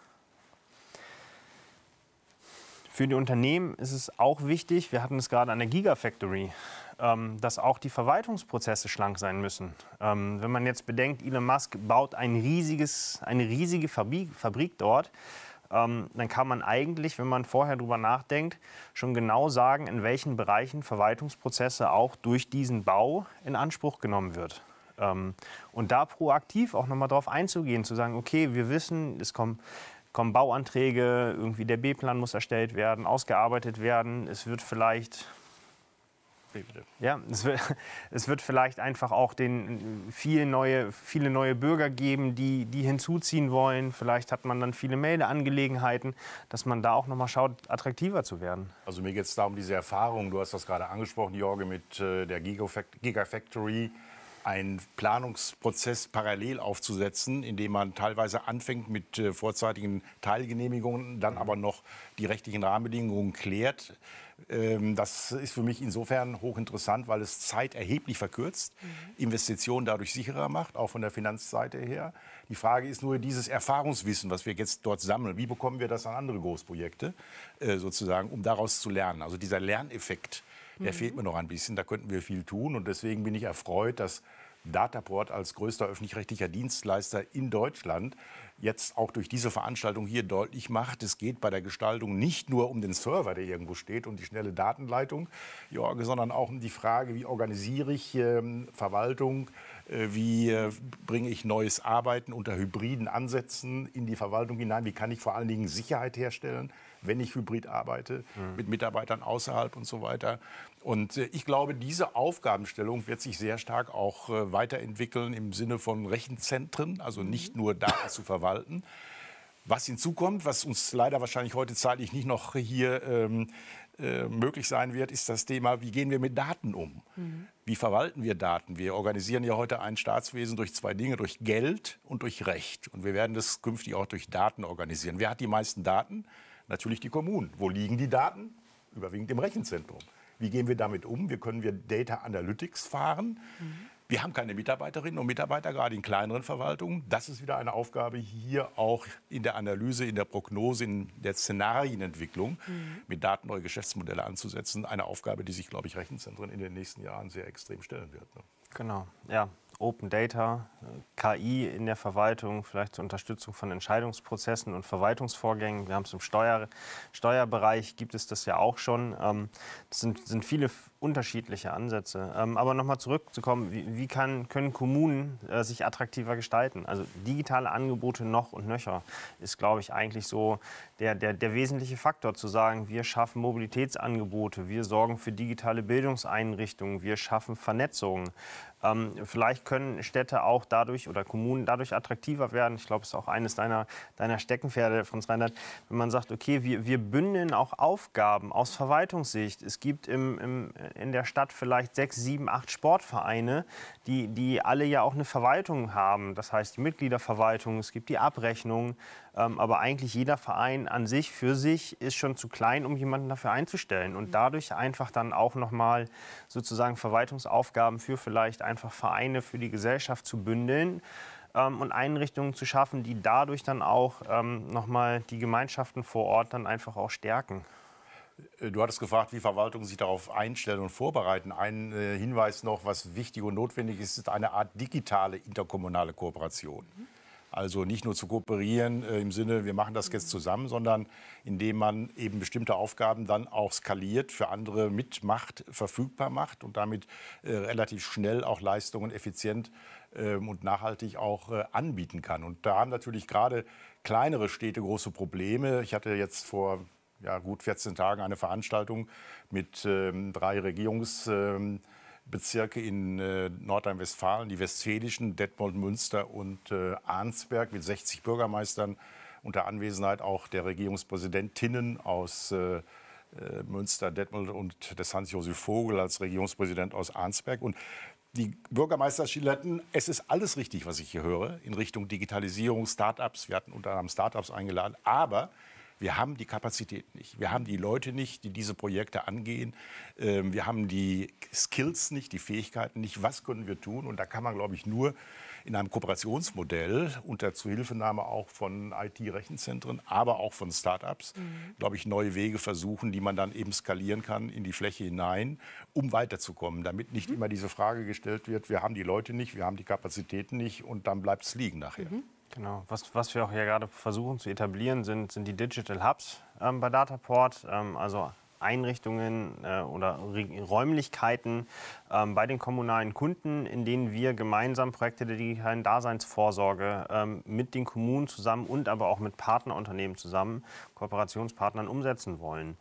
Für die Unternehmen ist es auch wichtig, wir hatten es gerade an der Gigafactory ähm, dass auch die Verwaltungsprozesse schlank sein müssen. Ähm, wenn man jetzt bedenkt, Elon Musk baut ein riesiges, eine riesige Fabrik dort, ähm, dann kann man eigentlich, wenn man vorher drüber nachdenkt, schon genau sagen, in welchen Bereichen Verwaltungsprozesse auch durch diesen Bau in Anspruch genommen wird. und da proaktiv auch nochmal drauf einzugehen, zu sagen, okay, wir wissen, es kommen kommen Bauanträge, irgendwie der B-Plan muss erstellt werden, ausgearbeitet werden. Es wird vielleicht Nee, bitte. Ja, es wird, es wird, vielleicht einfach auch den, viele, neue, viele neue Bürger geben, die, die hinzuziehen wollen. Vielleicht hat man dann viele Meldeangelegenheiten, dass man da auch nochmal schaut, attraktiver zu werden. Also mir geht es da um diese Erfahrung. Du hast das gerade angesprochen, Jorge, mit äh, der Gigafactory. Giga einen Planungsprozess parallel aufzusetzen, indem man teilweise anfängt mit äh, vorzeitigen Teilgenehmigungen, dann mhm. aber noch die rechtlichen Rahmenbedingungen klärt. Ähm, das ist für mich insofern hochinteressant, weil es Zeit erheblich verkürzt, mhm. Investitionen dadurch sicherer macht, auch von der Finanzseite her. Die Frage ist nur dieses Erfahrungswissen, was wir jetzt dort sammeln. Wie bekommen wir das an andere Großprojekte äh, sozusagen, um daraus zu lernen? Also dieser Lerneffekt der mhm. fehlt mir noch ein bisschen. Da könnten wir viel tun. Und deswegen bin ich erfreut, dass Dataport als größter öffentlich-rechtlicher Dienstleister in Deutschland jetzt auch durch diese Veranstaltung hier deutlich macht, es geht bei der Gestaltung nicht nur um den Server, der irgendwo steht und die schnelle Datenleitung, Jorge, sondern auch um die Frage, wie organisiere ich ähm, Verwaltung, äh, wie äh, bringe ich neues Arbeiten unter hybriden Ansätzen in die Verwaltung hinein? Wie kann ich vor allen Dingen Sicherheit herstellen, wenn ich hybrid arbeite, mhm. mit Mitarbeitern außerhalb und so weiter? Und äh, ich glaube, diese Aufgabenstellung wird sich sehr stark auch weiterentwickeln im Sinne von Rechenzentren, also mhm. nicht nur Daten zu verwalten. Was hinzukommt, was uns leider wahrscheinlich heute zeitlich nicht noch hier ähm, äh, möglich sein wird, ist das Thema, wie gehen wir mit Daten um? Mhm. Wie verwalten wir Daten? Wir organisieren ja heute ein Staatswesen durch zwei Dinge, durch Geld und durch Recht. Und wir werden das künftig auch durch Daten organisieren. Wer hat die meisten Daten? Natürlich die Kommunen. Wo liegen die Daten? Überwiegend im Rechenzentrum. Wie gehen wir damit um? Wie können wir Data Analytics fahren? Mhm. Wir haben keine Mitarbeiterinnen und Mitarbeiter, gerade in kleineren Verwaltungen. Das ist wieder eine Aufgabe hier auch in der Analyse, in der Prognose, in der Szenarienentwicklung, mhm. mit Daten neue Geschäftsmodelle anzusetzen. Eine Aufgabe, die sich, glaube ich, Rechenzentren in den nächsten Jahren sehr extrem stellen wird. Ne? Genau, ja. Open Data, äh, KI in der Verwaltung, vielleicht zur Unterstützung von Entscheidungsprozessen und Verwaltungsvorgängen. Wir haben es im Steuer, Steuerbereich, gibt es das ja auch schon. Ähm, das sind, sind viele unterschiedliche Ansätze. Ähm, aber nochmal zurückzukommen, wie, wie kann, können Kommunen äh, sich attraktiver gestalten? Also digitale Angebote noch und nöcher ist, glaube ich, eigentlich so der, der, der wesentliche Faktor, zu sagen, wir schaffen Mobilitätsangebote, wir sorgen für digitale Bildungseinrichtungen, wir schaffen Vernetzungen. Ähm, vielleicht können Städte auch dadurch oder Kommunen dadurch attraktiver werden. Ich glaube, es ist auch eines deiner, deiner Steckenpferde, Franz Reinhardt, wenn man sagt, okay, wir, wir bündeln auch Aufgaben aus Verwaltungssicht. Es gibt im, im in der Stadt vielleicht sechs, sieben, acht Sportvereine, die, die alle ja auch eine Verwaltung haben. Das heißt die Mitgliederverwaltung, es gibt die Abrechnung. Ähm, aber eigentlich jeder Verein an sich für sich ist schon zu klein, um jemanden dafür einzustellen. Und mhm. dadurch einfach dann auch nochmal sozusagen Verwaltungsaufgaben für vielleicht einfach Vereine, für die Gesellschaft zu bündeln ähm, und Einrichtungen zu schaffen, die dadurch dann auch ähm, nochmal die Gemeinschaften vor Ort dann einfach auch stärken. Äh, du hattest gefragt, wie Verwaltungen sich darauf einstellen und vorbereiten. Ein äh, Hinweis noch, was wichtig und notwendig ist, ist eine Art digitale interkommunale Kooperation. Mhm. Also nicht nur zu kooperieren äh, im Sinne, wir machen das jetzt zusammen, sondern indem man eben bestimmte Aufgaben dann auch skaliert, für andere mitmacht, verfügbar macht und damit äh, relativ schnell auch Leistungen effizient ähm, und nachhaltig auch äh, anbieten kann. Und da haben natürlich gerade kleinere Städte große Probleme. Ich hatte jetzt vor ja, gut 14 Tagen eine Veranstaltung mit ähm, drei Regierungsbezirke ähm, in äh, Nordrhein-Westfalen, die westfälischen, Detmold, Münster und äh, Arnsberg mit 60 Bürgermeistern unter Anwesenheit auch der Regierungspräsidentinnen aus äh, äh, Münster, Detmold und des Hans-Josef Vogel als Regierungspräsident aus Arnsberg. Und die Bürgermeister schilderten, es ist alles richtig, was ich hier höre, in Richtung Digitalisierung, Start-ups. Wir hatten unter anderem Start-ups eingeladen. Aber wir haben die Kapazität nicht. Wir haben die Leute nicht, die diese Projekte angehen. Ähm, wir haben die Skills nicht, die Fähigkeiten nicht. Was können wir tun? Und da kann man, glaube ich, nur in einem Kooperationsmodell unter Zuhilfenahme auch von IT-Rechenzentren, aber auch von Start-ups, mhm. glaube ich, neue Wege versuchen, die man dann eben skalieren kann in die Fläche hinein, um weiterzukommen, damit nicht mhm. immer diese Frage gestellt wird, wir haben die Leute nicht, wir haben die Kapazitäten nicht und dann bleibt es liegen nachher. Mhm. Genau. Was, was wir auch hier gerade versuchen zu etablieren, sind, sind die Digital Hubs ähm, bei Dataport, ähm, also Einrichtungen äh, oder Räumlichkeiten, ähm, bei den kommunalen Kunden, in denen wir gemeinsam Projekte der digitalen Daseinsvorsorge ähm, mit den Kommunen zusammen und aber auch mit Partnerunternehmen zusammen, Kooperationspartnern umsetzen wollen. Mhm.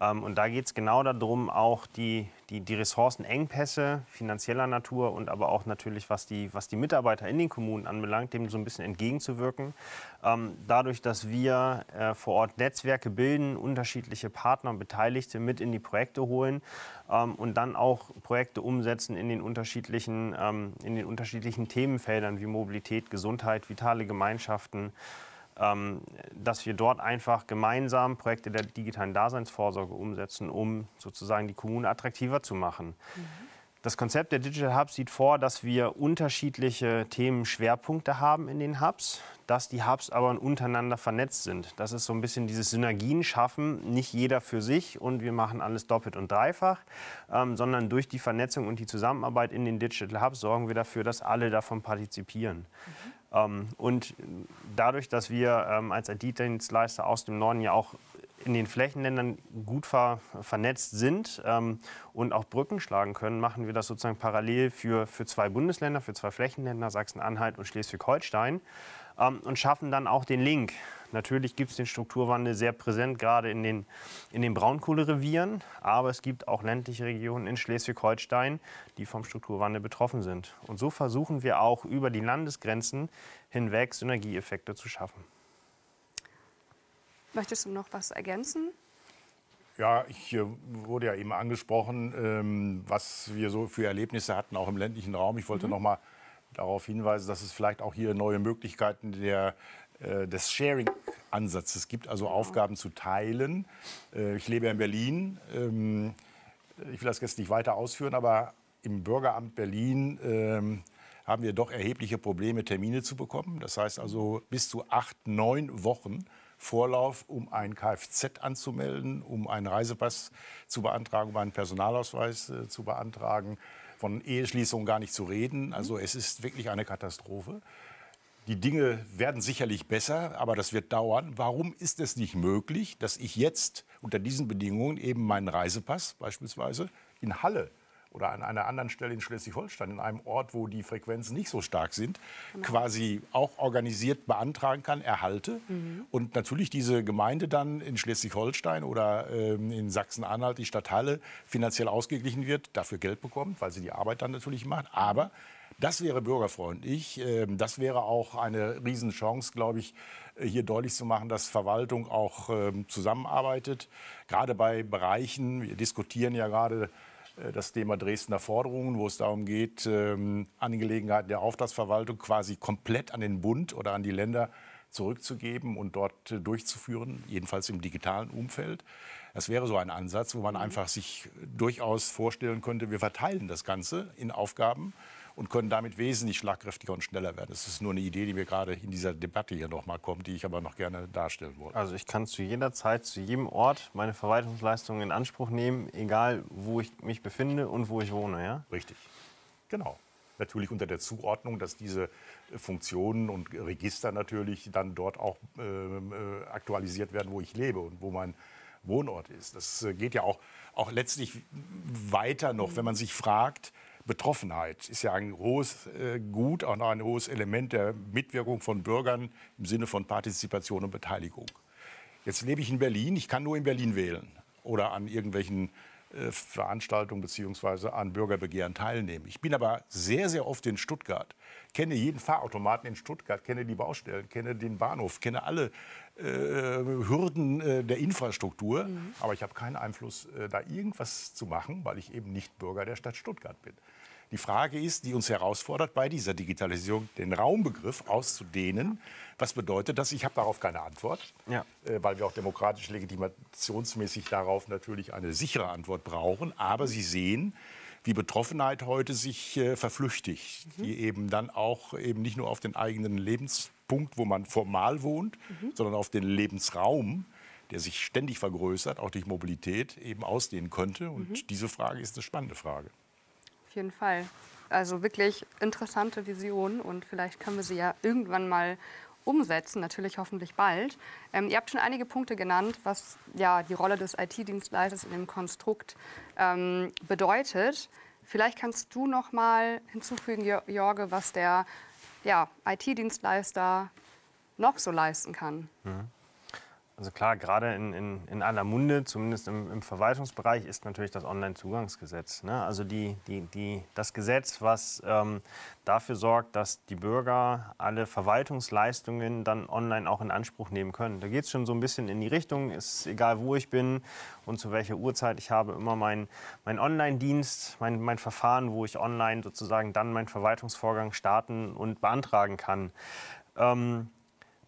Ähm, und da geht es genau darum, auch die, die, die Ressourcenengpässe finanzieller Natur und aber auch natürlich, was die, was die Mitarbeiter in den Kommunen anbelangt, dem so ein bisschen entgegenzuwirken. dadurch, dass wir äh, vor Ort Netzwerke bilden, unterschiedliche Partner und Beteiligte mit in die Projekte holen, ähm, und dann auch Projekte umsetzen in den unterschiedlichen, ähm, in den unterschiedlichen Themenfeldern wie Mobilität, Gesundheit, vitale Gemeinschaften, ähm, dass wir dort einfach gemeinsam Projekte der digitalen Daseinsvorsorge umsetzen, um sozusagen die Kommunen attraktiver zu machen. Mhm. Das Konzept der Digital Hubs sieht vor, dass wir unterschiedliche Themenschwerpunkte haben in den Hubs, dass die Hubs aber untereinander vernetzt sind. Das ist so ein bisschen dieses Synergien schaffen, nicht jeder für sich und wir machen alles doppelt und dreifach, ähm, sondern durch die Vernetzung und die Zusammenarbeit in den Digital Hubs sorgen wir dafür, dass alle davon partizipieren. Mhm. Ähm, und dadurch, dass wir ähm, als IT-Dienstleister aus dem Norden ja auch in den Flächenländern gut ver vernetzt sind ähm, und auch Brücken schlagen können, machen wir das sozusagen parallel für, für zwei Bundesländer, für zwei Flächenländer, Sachsen-Anhalt und Schleswig-Holstein ähm, und schaffen dann auch den Link. Natürlich gibt es den Strukturwandel sehr präsent, gerade in den, in den Braunkohlerevieren, aber es gibt auch ländliche Regionen in Schleswig-Holstein, die vom Strukturwandel betroffen sind. Und so versuchen wir auch über die Landesgrenzen hinweg Synergieeffekte zu schaffen. Möchtest du noch was ergänzen? Ja, ich äh, wurde ja eben angesprochen, ähm, was wir so für Erlebnisse hatten, auch im ländlichen Raum. Ich wollte mhm. noch mal darauf hinweisen, dass es vielleicht auch hier neue Möglichkeiten der, äh, des Sharing-Ansatzes gibt, also genau. Aufgaben zu teilen. Äh, ich lebe ja in Berlin. Ähm, ich will das jetzt nicht weiter ausführen, aber im Bürgeramt Berlin ähm, haben wir doch erhebliche Probleme, Termine zu bekommen. Das heißt also bis zu acht, neun Wochen Vorlauf, um ein Kfz anzumelden, um einen Reisepass zu beantragen, um einen Personalausweis äh, zu beantragen. Von Eheschließungen gar nicht zu reden. Mhm. Also es ist wirklich eine Katastrophe. Die Dinge werden sicherlich besser, aber das wird dauern. Warum ist es nicht möglich, dass ich jetzt unter diesen Bedingungen eben meinen Reisepass beispielsweise in Halle oder an einer anderen Stelle in Schleswig-Holstein, in einem Ort, wo die Frequenzen nicht so stark sind, genau. quasi auch organisiert beantragen kann, erhalte. Mhm. Und natürlich diese Gemeinde dann in Schleswig-Holstein oder ähm, in Sachsen-Anhalt, die Stadthalle, finanziell ausgeglichen wird, dafür Geld bekommt, weil sie die Arbeit dann natürlich macht. Aber das wäre bürgerfreundlich. Ähm, das wäre auch eine Riesenchance, glaube ich, äh, hier deutlich zu machen, dass Verwaltung auch ähm, zusammenarbeitet. Gerade bei Bereichen, wir diskutieren ja gerade äh, das Thema Dresdner Forderungen, wo es darum geht, ähm, Angelegenheiten der Auftragsverwaltung quasi komplett an den Bund oder an die Länder zurückzugeben und dort äh, durchzuführen, jedenfalls im digitalen Umfeld. Das wäre so ein Ansatz, wo man mhm. einfach sich durchaus vorstellen könnte, wir verteilen das Ganze in Aufgaben und können damit wesentlich schlagkräftiger und schneller werden. Das ist nur eine Idee, die mir gerade in dieser Debatte hier noch mal kommt, die ich aber noch gerne darstellen wollte. Also ich kann zu jeder Zeit, zu jedem Ort meine Verwaltungsleistungen in Anspruch nehmen, egal wo ich mich befinde und wo ich wohne, ja? Richtig, genau natürlich unter der Zuordnung, dass diese Funktionen und Register natürlich dann dort auch ähm, äh, aktualisiert werden, wo ich lebe und wo mein Wohnort ist. Das äh, geht ja auch, auch letztlich weiter noch, wenn man sich fragt, Betroffenheit ist ja ein hohes äh, Gut, auch ein hohes Element der Mitwirkung von Bürgern im Sinne von Partizipation und Beteiligung. Jetzt lebe ich in Berlin, ich kann nur in Berlin wählen oder an irgendwelchen äh, Veranstaltungen bzw. an Bürgerbegehren teilnehmen. Ich bin aber sehr, sehr oft in Stuttgart, kenne jeden Fahrautomaten in Stuttgart, kenne die Baustellen, kenne den Bahnhof, kenne alle äh, Hürden äh, der Infrastruktur, mhm. aber ich habe keinen Einfluss, äh, da irgendwas zu machen, weil ich eben nicht Bürger der Stadt Stuttgart bin. Die Frage ist, die uns herausfordert bei dieser Digitalisierung, den Raumbegriff auszudehnen. Was bedeutet das? Ich habe darauf keine Antwort, ja. äh, weil wir auch demokratisch legitimationsmäßig darauf natürlich eine sichere Antwort brauchen. Aber Sie sehen, wie Betroffenheit heute sich äh, verflüchtigt, mhm. die eben dann auch eben nicht nur auf den eigenen Lebenspunkt, wo man formal wohnt, mhm. sondern auf den Lebensraum, der sich ständig vergrößert, auch durch Mobilität eben ausdehnen könnte. Und mhm. diese Frage ist eine spannende Frage. Auf jeden Fall. Also wirklich interessante Vision und vielleicht können wir sie ja irgendwann mal umsetzen, natürlich hoffentlich bald. Ähm, ihr habt schon einige Punkte genannt, was ja die Rolle des IT-Dienstleisters in dem Konstrukt ähm, bedeutet. Vielleicht kannst du noch mal hinzufügen, Jorge, was der ja, IT-Dienstleister noch so leisten kann. Mhm. Also klar, gerade in, in, in aller Munde, zumindest im, im, Verwaltungsbereich, ist natürlich das Onlinezugangsgesetz. Ne? Also die, die, die, das Gesetz, was ähm, dafür sorgt, dass die Bürger alle Verwaltungsleistungen dann online auch in Anspruch nehmen können. Da geht es schon so ein bisschen in die Richtung, ist egal, wo ich bin und zu welcher Uhrzeit. Ich habe immer meinen mein Online-Dienst, mein, mein Verfahren, wo ich online sozusagen dann meinen Verwaltungsvorgang starten und beantragen kann. Ähm,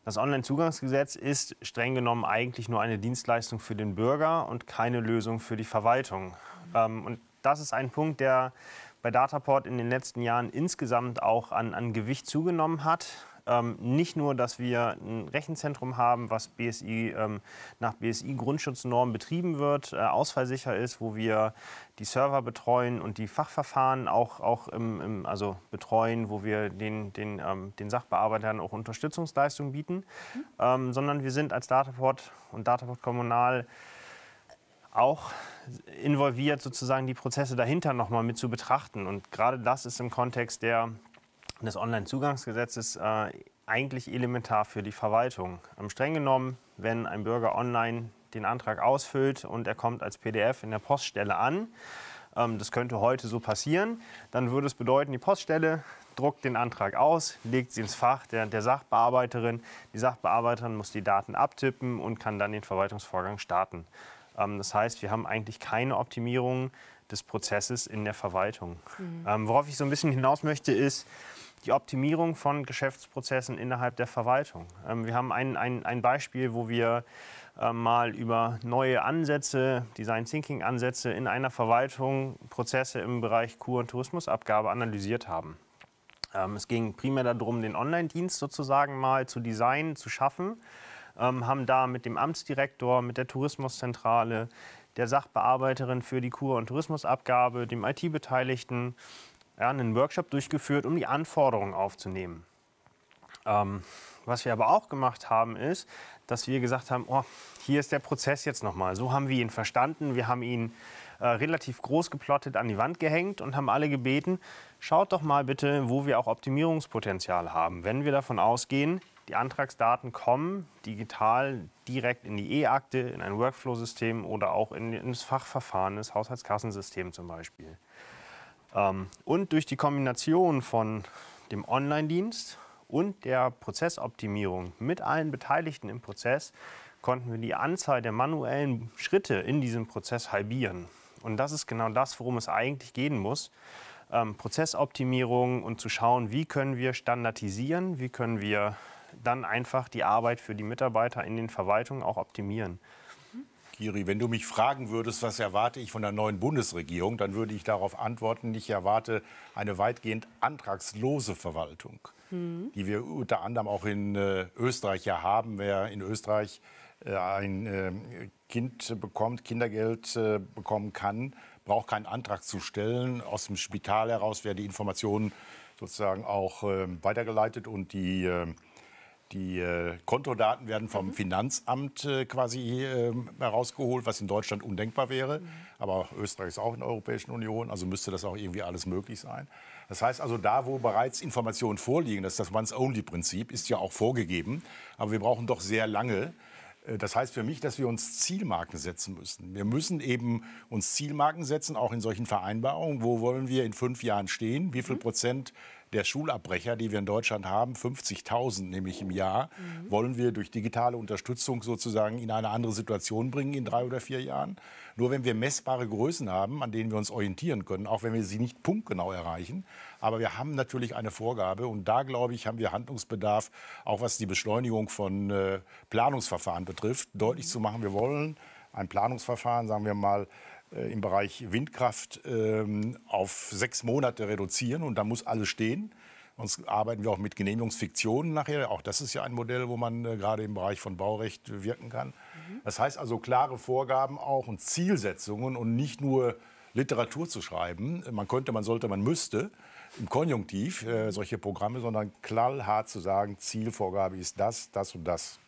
das Onlinezugangsgesetz ist streng genommen eigentlich nur eine Dienstleistung für den Bürger und keine Lösung für die Verwaltung. Ähm, und das ist ein Punkt, der bei Dataport in den letzten Jahren insgesamt auch an, an Gewicht zugenommen hat ähm, nicht nur, dass wir ein Rechenzentrum haben, was BSI, ähm, nach BSI-Grundschutznormen betrieben wird, äh, ausfallsicher ist, wo wir die Server betreuen und die Fachverfahren auch, auch im, im, also betreuen, wo wir den, den, ähm, den Sachbearbeitern auch Unterstützungsleistungen bieten, mhm. Ähm, sondern wir sind als Dataport und Dataport Kommunal auch involviert, sozusagen die Prozesse dahinter nochmal mit zu betrachten. Und gerade das ist im Kontext der des Onlinezugangsgesetzes äh, eigentlich elementar für die Verwaltung. Ähm, streng genommen, wenn ein Bürger online den Antrag ausfüllt und er kommt als PDF in der Poststelle an, ähm, das könnte heute so passieren, dann würde es bedeuten, die Poststelle druckt den Antrag aus, legt sie ins Fach der, der Sachbearbeiterin. Die Sachbearbeiterin muss die Daten abtippen und kann dann den Verwaltungsvorgang starten. Ähm, das heißt, wir haben eigentlich keine Optimierung des Prozesses in der Verwaltung. Mhm. Ähm, worauf ich so ein bisschen hinaus möchte, ist, die Optimierung von Geschäftsprozessen innerhalb der Verwaltung. Ähm, wir haben ein, ein, ein Beispiel, wo wir äh, mal über neue Ansätze, Design Thinking Ansätze in einer Verwaltung, Prozesse im Bereich Kur- und Tourismusabgabe analysiert haben. Ähm, es ging primär darum, den Online-Dienst sozusagen mal zu designen, zu schaffen, ähm, haben da mit dem Amtsdirektor, mit der Tourismuszentrale, der Sachbearbeiterin für die Kur- und Tourismusabgabe, dem IT-Beteiligten, ja, einen Workshop durchgeführt, um die Anforderungen aufzunehmen. Ähm, was wir aber auch gemacht haben, ist, dass wir gesagt haben, oh, hier ist der Prozess jetzt nochmal. So haben wir ihn verstanden. Wir haben ihn äh, relativ groß geplottet an die Wand gehängt und haben alle gebeten, schaut doch mal bitte, wo wir auch Optimierungspotenzial haben. Wenn wir davon ausgehen, die Antragsdaten kommen digital direkt in die E-Akte, in ein Workflow-System oder auch in, das Fachverfahren des Haushaltskassensystems zum Beispiel. Ähm, und durch die Kombination von dem Online-Dienst und der Prozessoptimierung mit allen Beteiligten im Prozess konnten wir die Anzahl der manuellen Schritte in diesem Prozess halbieren. Und das ist genau das, worum es eigentlich gehen muss. Ähm, Prozessoptimierung und zu schauen, wie können wir standardisieren, wie können wir dann einfach die Arbeit für die Mitarbeiter in den Verwaltungen auch optimieren. Giri, wenn du mich fragen würdest, was erwarte ich von der neuen Bundesregierung, dann würde ich darauf antworten, ich erwarte eine weitgehend antragslose Verwaltung, mhm. die wir unter anderem auch in äh, Österreich ja haben. Wer in Österreich äh, ein äh, Kind bekommt, Kindergeld äh, bekommen kann, braucht keinen Antrag zu stellen. Aus dem Spital heraus werden die Informationen sozusagen auch ähm, weitergeleitet und die ähm, die äh, Kontodaten werden vom mhm. Finanzamt äh, quasi äh, herausgeholt, was in Deutschland undenkbar wäre. Mhm. Aber Österreich ist auch in der Europäischen Union, also müsste das auch irgendwie alles möglich sein. Das heißt also, da wo bereits Informationen vorliegen, das ist das Once-Only-Prinzip, ist ja auch vorgegeben. Aber wir brauchen doch sehr lange, äh, das heißt für mich, dass wir uns Zielmarken setzen müssen. Wir müssen eben uns Zielmarken setzen, auch in solchen Vereinbarungen. Wo wollen wir in fünf Jahren stehen? Wie viel mhm. Prozent der Schulabbrecher, die wir in Deutschland haben, 50.000 nämlich im Jahr, mhm. wollen wir durch digitale Unterstützung sozusagen in eine andere Situation bringen in drei oder vier Jahren. Nur wenn wir messbare Größen haben, an denen wir uns orientieren können, auch wenn wir sie nicht punktgenau erreichen, aber wir haben natürlich eine Vorgabe und da, glaube ich, haben wir Handlungsbedarf, auch was die Beschleunigung von äh, Planungsverfahren betrifft, deutlich mhm. zu machen, wir wollen ein Planungsverfahren, sagen wir mal, äh, im Bereich Windkraft ähm, auf sechs Monate reduzieren und da muss alles stehen. Sonst arbeiten wir auch mit Genehmigungsfiktionen nachher. Auch das ist ja ein Modell, wo man äh, gerade im Bereich von Baurecht wirken kann. Mhm. Das heißt also klare Vorgaben auch und Zielsetzungen und nicht nur Literatur zu schreiben. Man könnte, man sollte, man müsste im Konjunktiv äh, solche Programme, sondern klallhart zu sagen, Zielvorgabe ist das, das und das.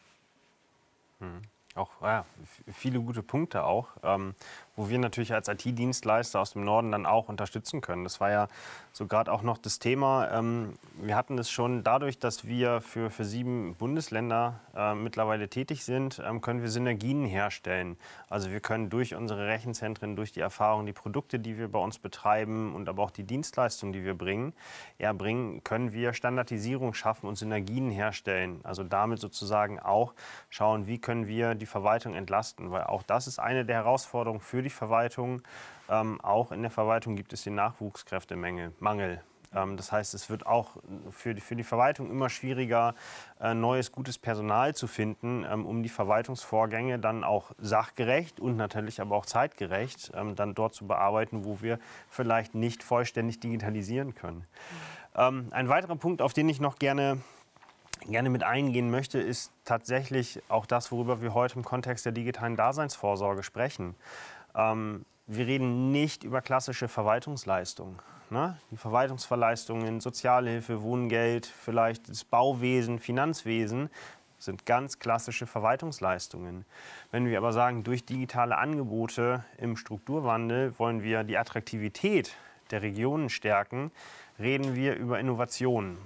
Hm. Auch ah ja, viele gute Punkte auch. Ähm, wo wir natürlich als IT-Dienstleister aus dem Norden dann auch unterstützen können. Das war ja so gerade auch noch das Thema. Ähm, wir hatten es schon dadurch, dass wir für, für sieben Bundesländer äh, mittlerweile tätig sind, ähm, können wir Synergien herstellen. Also wir können durch unsere Rechenzentren, durch die Erfahrung, die Produkte, die wir bei uns betreiben und aber auch die Dienstleistungen, die wir bringen, erbringen, können wir Standardisierung schaffen und Synergien herstellen. Also damit sozusagen auch schauen, wie können wir die Verwaltung entlasten, weil auch das ist eine der Herausforderungen für die Verwaltung. Ähm, auch in der Verwaltung gibt es den Nachwuchskräftemangel. Mangel. Ähm, das heißt, es wird auch für die, für die Verwaltung immer schwieriger, äh, neues, gutes Personal zu finden, ähm, um die Verwaltungsvorgänge dann auch sachgerecht und natürlich aber auch zeitgerecht ähm, dann dort zu bearbeiten, wo wir vielleicht nicht vollständig digitalisieren können. Ähm, ein weiterer Punkt, auf den ich noch gerne gerne mit eingehen möchte, ist tatsächlich auch das, worüber wir heute im Kontext der digitalen Daseinsvorsorge sprechen. Ähm, wir reden nicht über klassische Verwaltungsleistungen. Ne? Die Verwaltungsverleistungen, Sozialhilfe, Wohngeld, vielleicht das Bauwesen, Finanzwesen sind ganz klassische Verwaltungsleistungen. Wenn wir aber sagen, durch digitale Angebote im Strukturwandel wollen wir die Attraktivität der Regionen stärken, reden wir über Innovationen.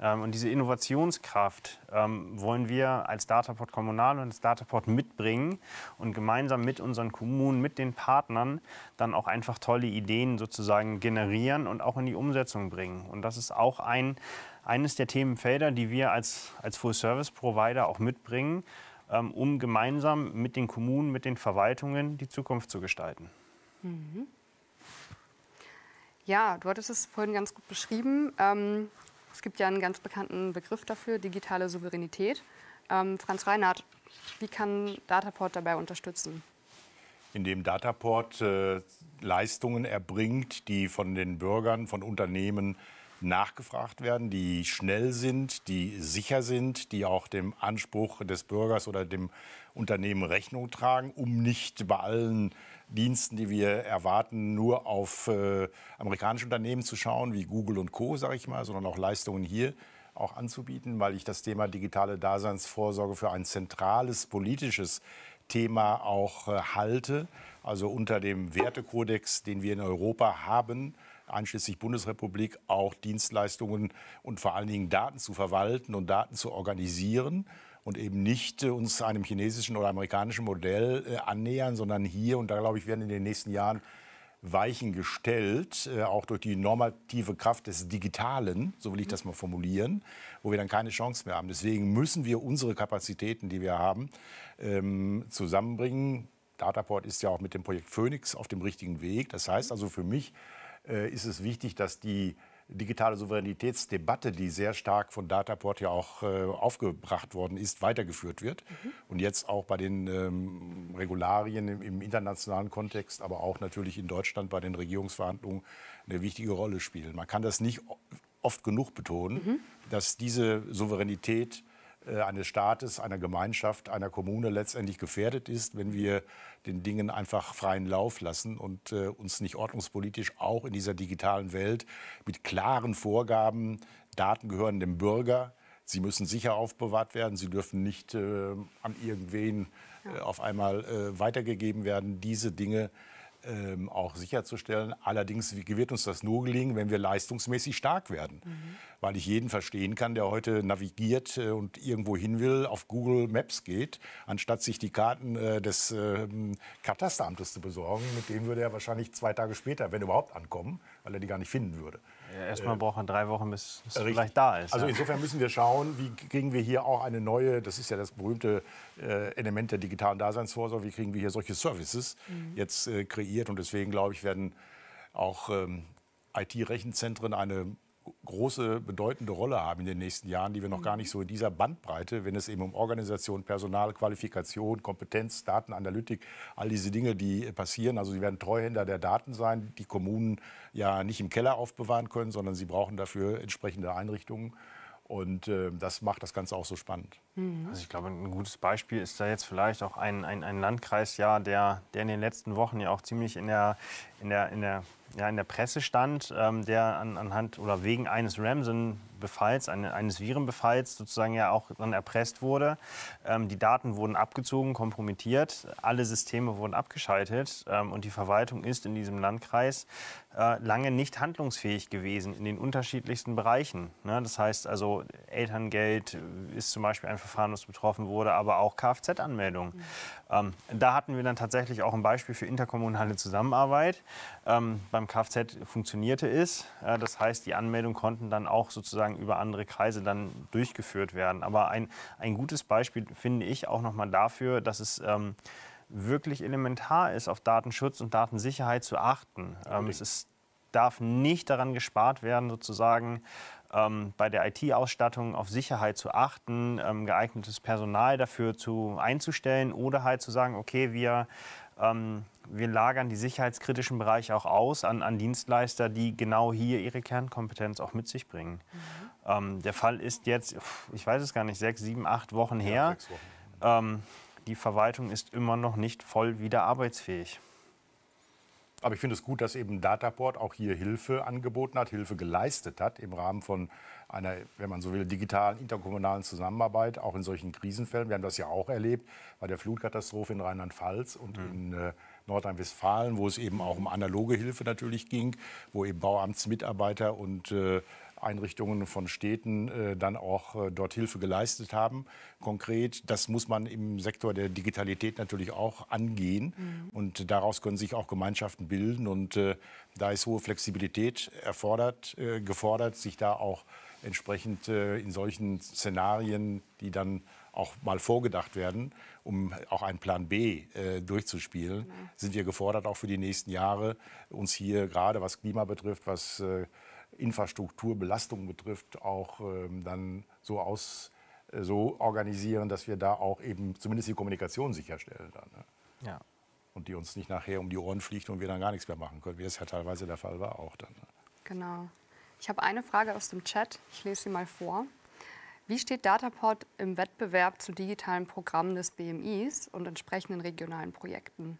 Ähm, und diese Innovationskraft ähm, wollen wir als Dataport Kommunal und als Dataport mitbringen und gemeinsam mit unseren Kommunen, mit den Partnern dann auch einfach tolle Ideen sozusagen generieren und auch in die Umsetzung bringen. Und das ist auch ein, eines der Themenfelder, die wir als, als Full-Service-Provider auch mitbringen, ähm, um gemeinsam mit den Kommunen, mit den Verwaltungen die Zukunft zu gestalten. Mhm. Ja, du hattest es vorhin ganz gut beschrieben. Ähm, es gibt ja einen ganz bekannten Begriff dafür, digitale Souveränität. Ähm, Franz Reinhardt, wie kann Dataport dabei unterstützen? Indem Dataport äh, Leistungen erbringt, die von den Bürgern, von Unternehmen nachgefragt werden, die schnell sind, die sicher sind, die auch dem Anspruch des Bürgers oder dem Unternehmen Rechnung tragen, um nicht bei allen äh, Diensten, die wir erwarten, nur auf äh, amerikanische Unternehmen zu schauen, wie Google und Co, sage ich mal, sondern auch Leistungen hier auch anzubieten, weil ich das Thema digitale Daseinsvorsorge für ein zentrales politisches Thema auch äh, halte. Also unter dem Wertekodex, den wir in Europa haben, einschließlich Bundesrepublik, auch Dienstleistungen und vor allen Dingen Daten zu verwalten und Daten zu organisieren und eben nicht äh, uns einem chinesischen oder amerikanischen Modell äh, annähern, sondern hier, und da glaube ich, werden in den nächsten Jahren Weichen gestellt, äh, auch durch die normative Kraft des Digitalen, so will ich das mal formulieren, wo wir dann keine Chance mehr haben. Deswegen müssen wir unsere Kapazitäten, die wir haben, ähm, zusammenbringen. Dataport ist ja auch mit dem Projekt Phoenix auf dem richtigen Weg. Das heißt also für mich ist es wichtig, dass die digitale Souveränitätsdebatte, die sehr stark von Dataport ja auch äh, aufgebracht worden ist, weitergeführt wird. Mhm. Und jetzt auch bei den ähm, Regularien im, im, internationalen Kontext, aber auch natürlich in Deutschland bei den Regierungsverhandlungen eine wichtige Rolle spielen. Man kann das nicht oft genug betonen, mhm. dass diese Souveränität äh, eines Staates, einer Gemeinschaft, einer Kommune letztendlich gefährdet ist, wenn wir den Dingen einfach freien Lauf lassen und äh, uns nicht ordnungspolitisch auch in dieser digitalen Welt mit klaren Vorgaben, Daten gehören dem Bürger, sie müssen sicher aufbewahrt werden, sie dürfen nicht äh, an irgendwen äh, auf einmal äh, weitergegeben werden, diese Dinge ähm, auch sicherzustellen. Allerdings wird uns das nur gelingen, wenn wir leistungsmäßig stark werden. Mhm. Weil ich jeden verstehen kann, der heute navigiert äh, und irgendwo hin will, auf Google Maps geht, anstatt sich die Karten äh, des äh, Katasteramtes zu besorgen. Mit dem würde er wahrscheinlich zwei Tage später, wenn überhaupt, ankommen, weil er die gar nicht finden würde. Ja, erstmal äh, brauchen drei Wochen, bis es richtig. vielleicht da ist. Also ja. insofern müssen wir schauen, wie kriegen wir hier auch eine neue, das ist ja das berühmte äh, Element der digitalen Daseinsvorsorge, wie kriegen wir hier solche Services mhm. jetzt äh, kreiert. Und deswegen, glaube ich, werden auch ähm, IT-Rechenzentren eine große, bedeutende Rolle haben in den nächsten Jahren, die wir noch gar nicht so in dieser Bandbreite, wenn es eben um Organisation, Personal, Qualifikation, Kompetenz, Datenanalytik, all diese Dinge, die passieren. Also sie werden Treuhänder der Daten sein, die Kommunen ja nicht im Keller aufbewahren können, sondern sie brauchen dafür entsprechende Einrichtungen. Und äh, das macht das Ganze auch so spannend. Mhm. Also ich glaube, ein gutes Beispiel ist da jetzt vielleicht auch ein, ein, ein Landkreis, ja, der, der in den letzten Wochen ja auch ziemlich in der, in der, in der, ja, in der Presse stand, ähm, der an, anhand oder wegen eines Ramsen-Befalls, ein, eines Virenbefalls sozusagen ja auch dann erpresst wurde. Ähm, die Daten wurden abgezogen, kompromittiert, alle Systeme wurden abgeschaltet ähm, und die Verwaltung ist in diesem Landkreis äh, lange nicht handlungsfähig gewesen in den unterschiedlichsten Bereichen. Ne? Das heißt also, Elterngeld ist zum Beispiel ein Verfahren, das betroffen wurde, aber auch kfz anmeldungen Mhm. Ähm, da hatten wir dann tatsächlich auch ein Beispiel für interkommunale Zusammenarbeit. Ähm, beim Kfz funktionierte es. Äh, das heißt, die Anmeldungen konnten dann auch sozusagen über andere Kreise dann durchgeführt werden. Aber ein, ein gutes Beispiel finde ich auch nochmal dafür, dass es ähm, wirklich elementar ist, auf Datenschutz und Datensicherheit zu achten. Ähm, es ist, darf nicht daran gespart werden, sozusagen ähm, bei der IT-Ausstattung auf Sicherheit zu achten, ähm, geeignetes Personal dafür zu, einzustellen oder halt zu sagen, okay, wir ähm, wir lagern die sicherheitskritischen Bereiche auch aus an, an, Dienstleister, die genau hier ihre Kernkompetenz auch mit sich bringen. Mhm. Ähm, der Fall ist jetzt, ich weiß es gar nicht, sechs, sieben, acht Wochen her. Ja, Wochen. Ähm, die Verwaltung ist immer noch nicht voll wieder arbeitsfähig. Aber ich finde es gut, dass eben Dataport auch hier Hilfe angeboten hat, Hilfe geleistet hat im Rahmen von einer, wenn man so will, digitalen, interkommunalen Zusammenarbeit, auch in solchen Krisenfällen. Wir haben das ja auch erlebt bei der Flutkatastrophe in Rheinland-Pfalz und mhm. in äh, Nordrhein-Westfalen, wo es eben auch um analoge Hilfe natürlich ging, wo eben Bauamtsmitarbeiter und äh, Einrichtungen von Städten äh, dann auch äh, dort Hilfe geleistet haben. Konkret, das muss man im Sektor der Digitalität natürlich auch angehen. Mhm. Und daraus können sich auch Gemeinschaften bilden. Und äh, da ist hohe Flexibilität erfordert, äh, gefordert, sich da auch entsprechend äh, in solchen Szenarien, die dann auch mal vorgedacht werden, um auch einen Plan B äh, durchzuspielen, genau. sind wir gefordert, auch für die nächsten Jahre uns hier gerade was Klima betrifft, was äh, Infrastrukturbelastung betrifft, auch ähm, dann so aus äh, so organisieren, dass wir da auch eben zumindest die Kommunikation sicherstellen dann. Ne? Ja. Und die uns nicht nachher um die Ohren fliegt und wir dann gar nichts mehr machen können, wie das ja teilweise der Fall war auch dann. Ne? Genau. Ich habe eine Frage aus dem Chat. Ich lese sie mal vor. Wie steht Dataport im Wettbewerb zu digitalen Programmen des BMIs und entsprechenden regionalen Projekten?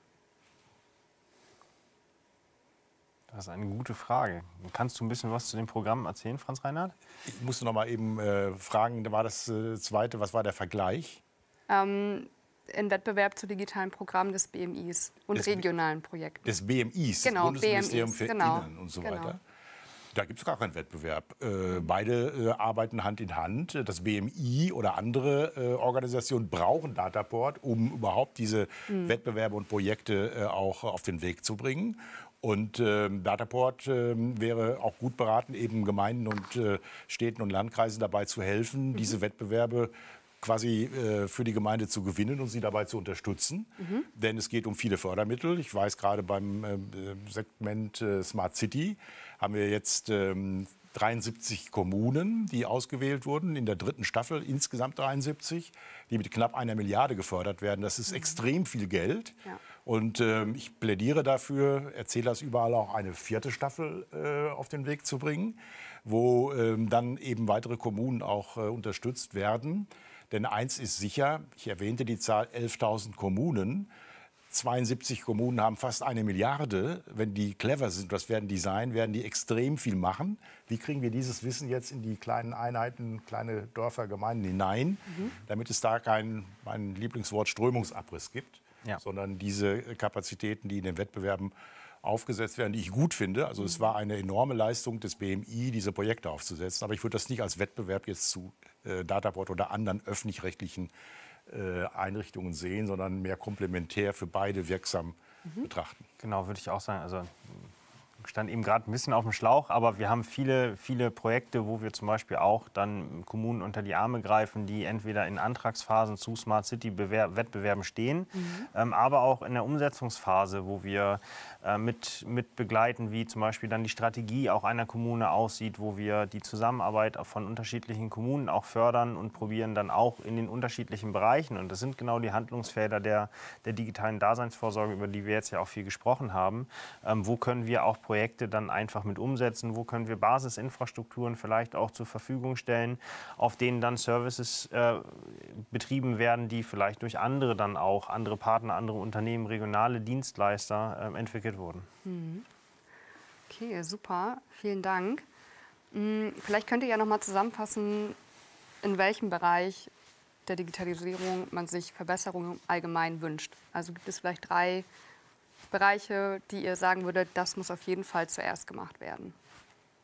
Das ist eine gute Frage. Kannst du ein bisschen was zu dem Programm erzählen, Franz Reinhardt? Ich musste noch mal eben äh, fragen, war das äh, zweite, was war der Vergleich? Ähm, Im Wettbewerb zu digitalen Programmen des BMIs und des regionalen Projekten. Des BMIs, genau, Bundesministerium BMIs, für genau, Innen und so genau. weiter. Da gibt es gar keinen Wettbewerb. Äh, beide äh, arbeiten Hand in Hand. Das BMI oder andere äh, Organisationen brauchen Dataport, um überhaupt diese mhm. Wettbewerbe und Projekte äh, auch auf den Weg zu bringen. Und äh, Dataport äh, wäre auch gut beraten, eben Gemeinden und äh, Städten und Landkreisen dabei zu helfen, mhm. diese Wettbewerbe quasi äh, für die Gemeinde zu gewinnen und sie dabei zu unterstützen. Mhm. Denn es geht um viele Fördermittel. Ich weiß gerade beim ähm, äh, Segment äh, Smart City haben wir jetzt ähm, 73 Kommunen, die ausgewählt wurden, in der dritten Staffel insgesamt 73, die mit knapp einer Milliarde gefördert werden. Das ist mhm. extrem viel Geld. Ja. Und ähm, ich plädiere dafür, das überall auch eine vierte Staffel äh, auf den Weg zu bringen, wo ähm, dann eben weitere Kommunen auch äh, unterstützt werden. Denn eins ist sicher, ich erwähnte die Zahl 11.000 Kommunen. 72 Kommunen haben fast eine Milliarde. Wenn die clever sind, was werden die sein, werden die extrem viel machen. Wie kriegen wir dieses Wissen jetzt in die kleinen Einheiten, kleine Dörfer, Gemeinden hinein, mhm. damit es da kein, mein Lieblingswort, Strömungsabriss gibt? ja. sondern diese Kapazitäten, die in den Wettbewerben aufgesetzt werden, die ich gut finde. Also es mhm. war eine enorme Leistung des BMI, diese Projekte aufzusetzen. Aber ich würde das nicht als Wettbewerb jetzt zu äh, Dataport oder anderen öffentlich-rechtlichen äh, Einrichtungen sehen, sondern mehr komplementär für beide wirksam mhm. betrachten. Genau, würde ich auch sagen. Also stand eben gerade ein bisschen auf dem Schlauch, aber wir haben viele, viele Projekte, wo wir zum Beispiel auch dann Kommunen unter die Arme greifen, die entweder in Antragsphasen zu Smart City-Wettbewerben stehen, mhm. ähm, aber auch in der Umsetzungsphase, wo wir äh, mit, mit begleiten, wie zum Beispiel dann die Strategie auch einer Kommune aussieht, wo wir die Zusammenarbeit von unterschiedlichen Kommunen auch fördern und probieren dann auch in den unterschiedlichen Bereichen. Und das sind genau die Handlungsfelder der, der digitalen Daseinsvorsorge, über die wir jetzt ja auch viel gesprochen haben. Ähm, wo können wir auch Projekte Projekte dann einfach mit umsetzen? Wo können wir Basisinfrastrukturen vielleicht auch zur Verfügung stellen, auf denen dann Services äh, betrieben werden, die vielleicht durch andere dann auch, andere Partner, andere Unternehmen, regionale Dienstleister äh, entwickelt wurden? Mhm. Okay, super. Vielen Dank. Hm, vielleicht könnt ihr ja nochmal zusammenfassen, in welchem Bereich der Digitalisierung man sich Verbesserungen allgemein wünscht. Also gibt es vielleicht drei Bereiche, die ihr sagen würdet, das muss auf jeden Fall zuerst gemacht werden?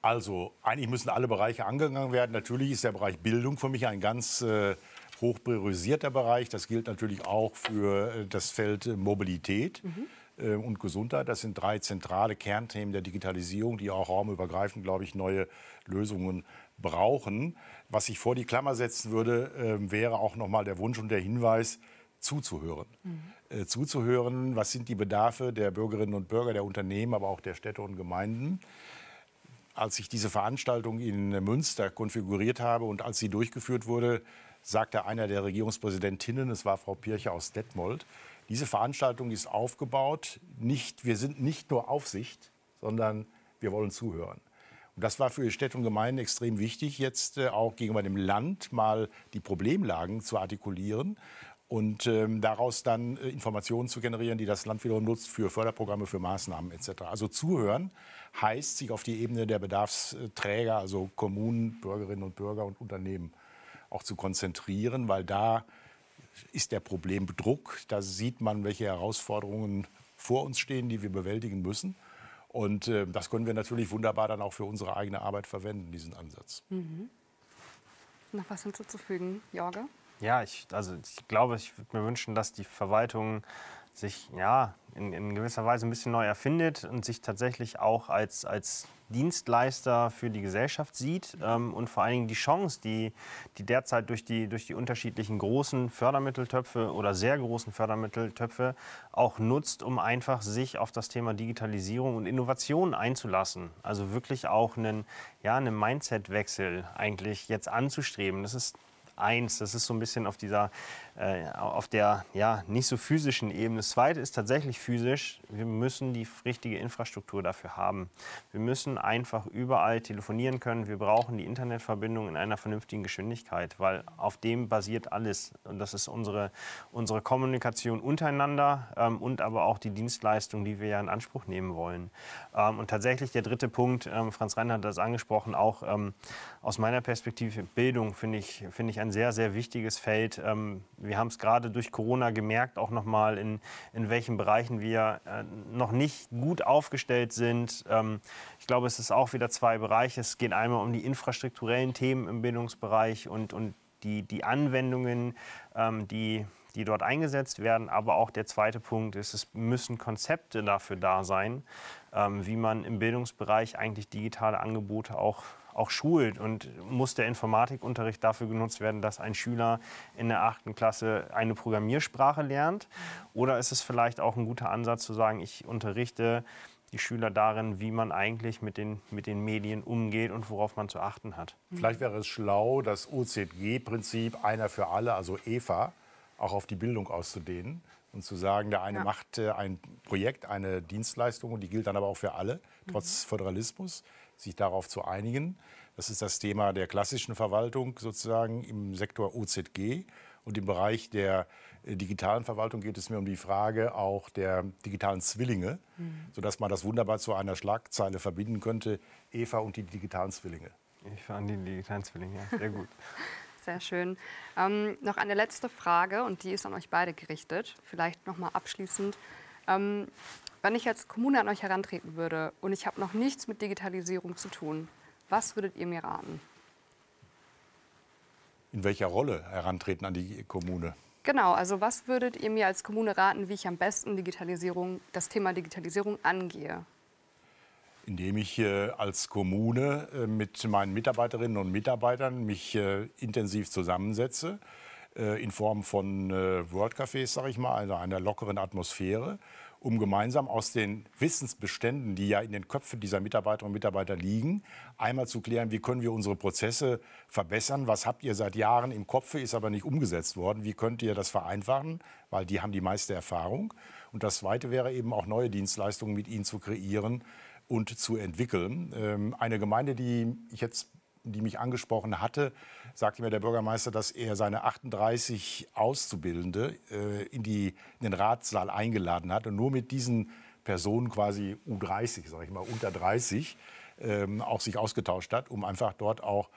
Also eigentlich müssen alle Bereiche angegangen werden. Natürlich ist der Bereich Bildung für mich ein ganz äh, hoch priorisierter Bereich. Das gilt natürlich auch für äh, das Feld äh, Mobilität. Mhm äh, und Gesundheit. Das sind drei zentrale Kernthemen der Digitalisierung, die auch raumübergreifend, glaube ich, neue Lösungen brauchen. Was ich vor die Klammer setzen würde, ähm, wäre auch nochmal der Wunsch und der Hinweis, zuzuhören. Mhm. Äh, zuzuhören, was sind die Bedarfe der Bürgerinnen und Bürger, der Unternehmen, aber auch der Städte und Gemeinden. Als ich diese Veranstaltung in Münster konfiguriert habe und als sie durchgeführt wurde, sagte einer der Regierungspräsidentinnen, es war Frau Pircher aus Detmold, diese Veranstaltung ist aufgebaut, nicht, wir sind nicht nur Aufsicht, sondern wir wollen zuhören. Und das war für Städte und Gemeinden extrem wichtig, jetzt äh, auch gegenüber dem Land mal die Problemlagen zu artikulieren und ähm, daraus dann äh, Informationen zu generieren, die das Land wiederum nutzt für Förderprogramme, für Maßnahmen etc. Also zuhören heißt, sich auf die Ebene der Bedarfsträger, also Kommunen, Bürgerinnen und Bürger und Unternehmen auch zu konzentrieren, weil da ist der Problembedruck, da sieht man, welche Herausforderungen vor uns stehen, die wir bewältigen müssen. Und äh, das können wir natürlich wunderbar dann auch für unsere eigene Arbeit verwenden, diesen Ansatz. Mhm. Noch was hinzuzufügen, Jorge? Ja, ich, also ich glaube, ich würde mir wünschen, dass die Verwaltung sich ja, in, in, gewisser Weise ein bisschen neu erfindet und sich tatsächlich auch als, als Dienstleister für die Gesellschaft sieht ähm, und vor allen Dingen die Chance, die, die derzeit durch die, durch die unterschiedlichen großen Fördermitteltöpfe oder sehr großen Fördermitteltöpfe auch nutzt, um einfach sich auf das Thema Digitalisierung und Innovation einzulassen. Also wirklich auch einen, ja, einen Mindset-Wechsel eigentlich jetzt anzustreben. Das ist eins. Das ist so ein bisschen auf dieser äh, auf der ja, nicht so physischen Ebene. Das Zweite ist tatsächlich physisch. Wir müssen die richtige Infrastruktur dafür haben. Wir müssen einfach überall telefonieren können. Wir brauchen die Internetverbindung in einer vernünftigen Geschwindigkeit, weil auf dem basiert alles. Und das ist unsere, unsere Kommunikation untereinander ähm, und aber auch die Dienstleistung, die wir ja in Anspruch nehmen wollen. Ähm, und tatsächlich der dritte Punkt, ähm, Franz Reinhardt hat das angesprochen, auch ähm, aus meiner Perspektive Bildung finde ich, find ich ein sehr, sehr wichtiges Feld ähm, wir haben es gerade durch Corona gemerkt, auch nochmal in, in welchen Bereichen wir äh, noch nicht gut aufgestellt sind. Ähm, ich glaube, es ist auch wieder zwei Bereiche. Es geht einmal um die infrastrukturellen Themen im Bildungsbereich und, und die, die Anwendungen, ähm, die die dort eingesetzt werden. Aber auch der zweite Punkt ist, es müssen Konzepte dafür da sein, ähm, wie man im Bildungsbereich eigentlich digitale Angebote auch auch schult. Und muss der Informatikunterricht dafür genutzt werden, dass ein Schüler in der achten Klasse eine Programmiersprache lernt? Oder ist es vielleicht auch ein guter Ansatz zu sagen, ich unterrichte die Schüler darin, wie man eigentlich mit den, mit den Medien umgeht und worauf man zu achten hat. Hm. Vielleicht wäre es schlau, das OZG-Prinzip einer für alle, also EVA, auch auf die Bildung auszudehnen und zu sagen, der eine ja. macht äh, ein Projekt, eine Dienstleistung und die gilt dann aber auch für alle, trotz mhm. Föderalismus sich darauf zu einigen. Das ist das Thema der klassischen Verwaltung sozusagen im Sektor OZG. Und im Bereich der äh, digitalen Verwaltung geht es mir um die Frage auch der digitalen Zwillinge, mhm. sodass man das wunderbar zu einer Schlagzeile verbinden könnte, Eva und die digitalen Zwillinge. Ich fand die digitalen Zwillinge, ja, sehr gut. Sehr schön. Ähm, noch eine letzte Frage und die ist an euch beide gerichtet. Vielleicht nochmal abschließend. Ähm, wenn ich als Kommune an euch herantreten würde und ich habe noch nichts mit Digitalisierung zu tun, was würdet ihr mir raten? In welcher Rolle herantreten an die Kommune? Genau, also was würdet ihr mir als Kommune raten, wie ich am besten Digitalisierung, das Thema Digitalisierung angehe? Indem ich äh, als Kommune äh, mit meinen Mitarbeiterinnen und Mitarbeitern mich äh, intensiv zusammensetze, in Form von äh, Worldcafés, sage ich mal, also einer lockeren Atmosphäre um gemeinsam aus den Wissensbeständen, die ja in den Köpfen dieser Mitarbeiterinnen und Mitarbeiter liegen, einmal zu klären, wie können wir unsere Prozesse verbessern, was habt ihr seit Jahren im Kopf, ist aber nicht umgesetzt worden, wie könnt ihr das vereinfachen, weil die haben die meiste Erfahrung. Und das Zweite wäre eben auch neue Dienstleistungen mit ihnen zu kreieren und zu entwickeln. Ähm, eine Gemeinde, die ich jetzt die mich angesprochen hatte, sagte mir der Bürgermeister, dass er seine 38 Auszubildende äh, in, die, in den Ratssaal eingeladen hat und nur mit diesen Personen quasi U30, sage ich mal, unter 30, ähm, auch sich ausgetauscht hat, um einfach dort auch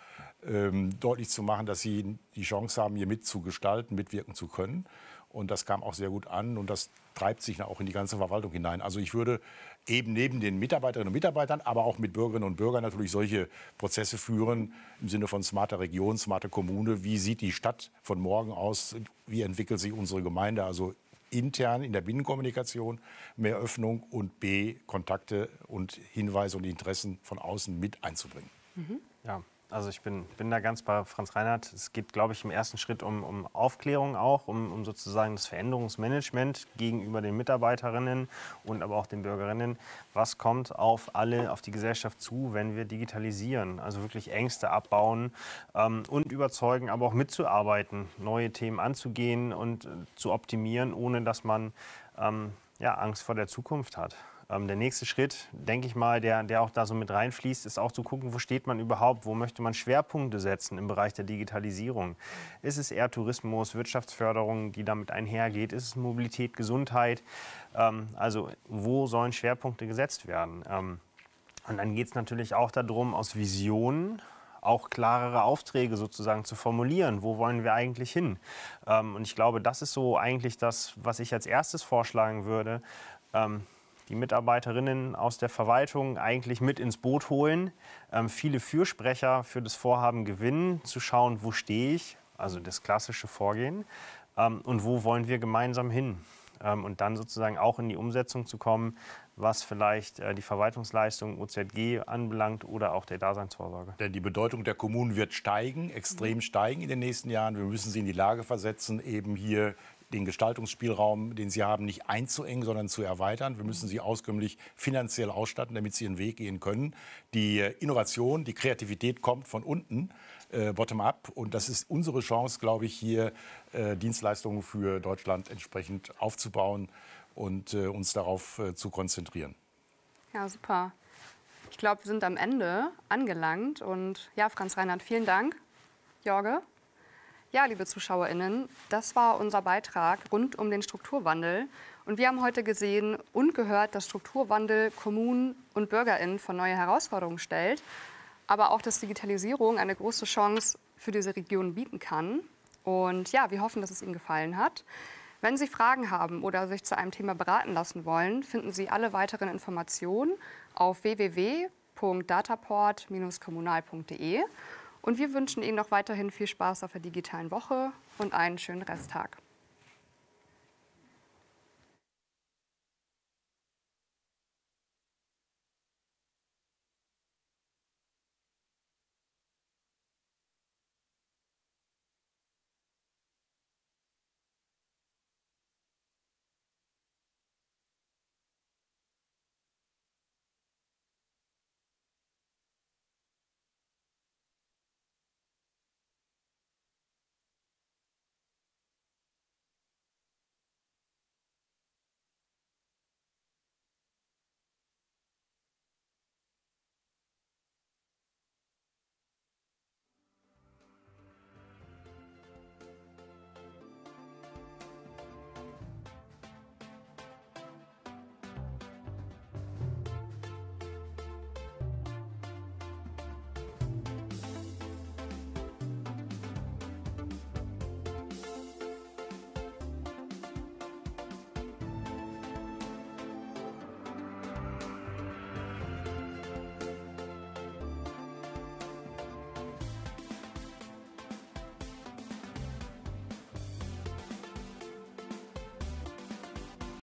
ähm, deutlich zu machen, dass sie die Chance haben, hier mitzugestalten, mitwirken zu können. Und das kam auch sehr gut an und das treibt sich auch in die ganze Verwaltung hinein. Also ich würde eben neben den Mitarbeiterinnen und Mitarbeitern, aber auch mit Bürgerinnen und Bürgern natürlich solche Prozesse führen im Sinne von smarter Region, smarter Kommune. Wie sieht die Stadt von morgen aus? Wie entwickelt sich unsere Gemeinde? Also intern in der Binnenkommunikation mehr Öffnung und B Kontakte und Hinweise und Interessen von außen mit einzubringen. Mhm. Ja, also ich bin, bin da ganz bei Franz Reinhardt. Es geht, glaube ich, im ersten Schritt um, um Aufklärung auch, um, um sozusagen das Veränderungsmanagement gegenüber den Mitarbeiterinnen und aber auch den Bürgerinnen. Was kommt auf alle, auf die Gesellschaft zu, wenn wir digitalisieren? Also wirklich Ängste abbauen ähm, und überzeugen, aber auch mitzuarbeiten, neue Themen anzugehen und äh, zu optimieren, ohne dass man ähm, ja, Angst vor der Zukunft hat. Ähm, der nächste Schritt, denke ich mal, der, der auch da so mit reinfließt, ist auch zu gucken, wo steht man überhaupt, wo möchte man Schwerpunkte setzen im Bereich der Digitalisierung. Ist es eher Tourismus, Wirtschaftsförderung, die damit einhergeht? Ist es Mobilität, Gesundheit? Ähm, also wo sollen Schwerpunkte gesetzt werden? Ähm, und dann geht es natürlich auch darum, aus Visionen auch klarere Aufträge sozusagen zu formulieren. Wo wollen wir eigentlich hin? Ähm, und ich glaube, das ist so eigentlich das, was ich als erstes vorschlagen würde, ähm, die Mitarbeiterinnen aus der Verwaltung eigentlich mit ins Boot holen, ähm, viele Fürsprecher für das Vorhaben gewinnen, zu schauen, wo stehe ich, also das klassische Vorgehen, ähm, und wo wollen wir gemeinsam hin. Ähm, und dann sozusagen auch in die Umsetzung zu kommen, was vielleicht äh, die Verwaltungsleistung OZG anbelangt oder auch der Daseinsvorsorge. Denn die Bedeutung der Kommunen wird steigen, extrem mhm. steigen in den nächsten Jahren. Wir müssen sie in die Lage versetzen, eben hier den Gestaltungsspielraum, den sie haben, nicht einzuengen, sondern zu erweitern. Wir müssen sie auskömmlich finanziell ausstatten, damit sie ihren Weg gehen können. Die äh, Innovation, die Kreativität kommt von unten, äh, bottom-up. Und das ist unsere Chance, glaube ich, hier äh, Dienstleistungen für Deutschland entsprechend aufzubauen und äh, uns darauf äh, zu konzentrieren. Ja, super. Ich glaube, wir sind am Ende angelangt. Und ja, Franz Reinhardt, vielen Dank. Jorge. Ja, liebe ZuschauerInnen, das war unser Beitrag rund um den Strukturwandel. Und wir haben heute gesehen und gehört, dass Strukturwandel Kommunen und BürgerInnen vor neue Herausforderungen stellt, aber auch, dass Digitalisierung eine große Chance für diese Region bieten kann. Und ja, wir hoffen, dass es Ihnen gefallen hat. Wenn Sie Fragen haben oder sich zu einem Thema beraten lassen wollen, finden Sie alle weiteren Informationen auf www.dataport-kommunal.de und wir wünschen Ihnen noch weiterhin viel Spaß auf der digitalen Woche und einen schönen Resttag.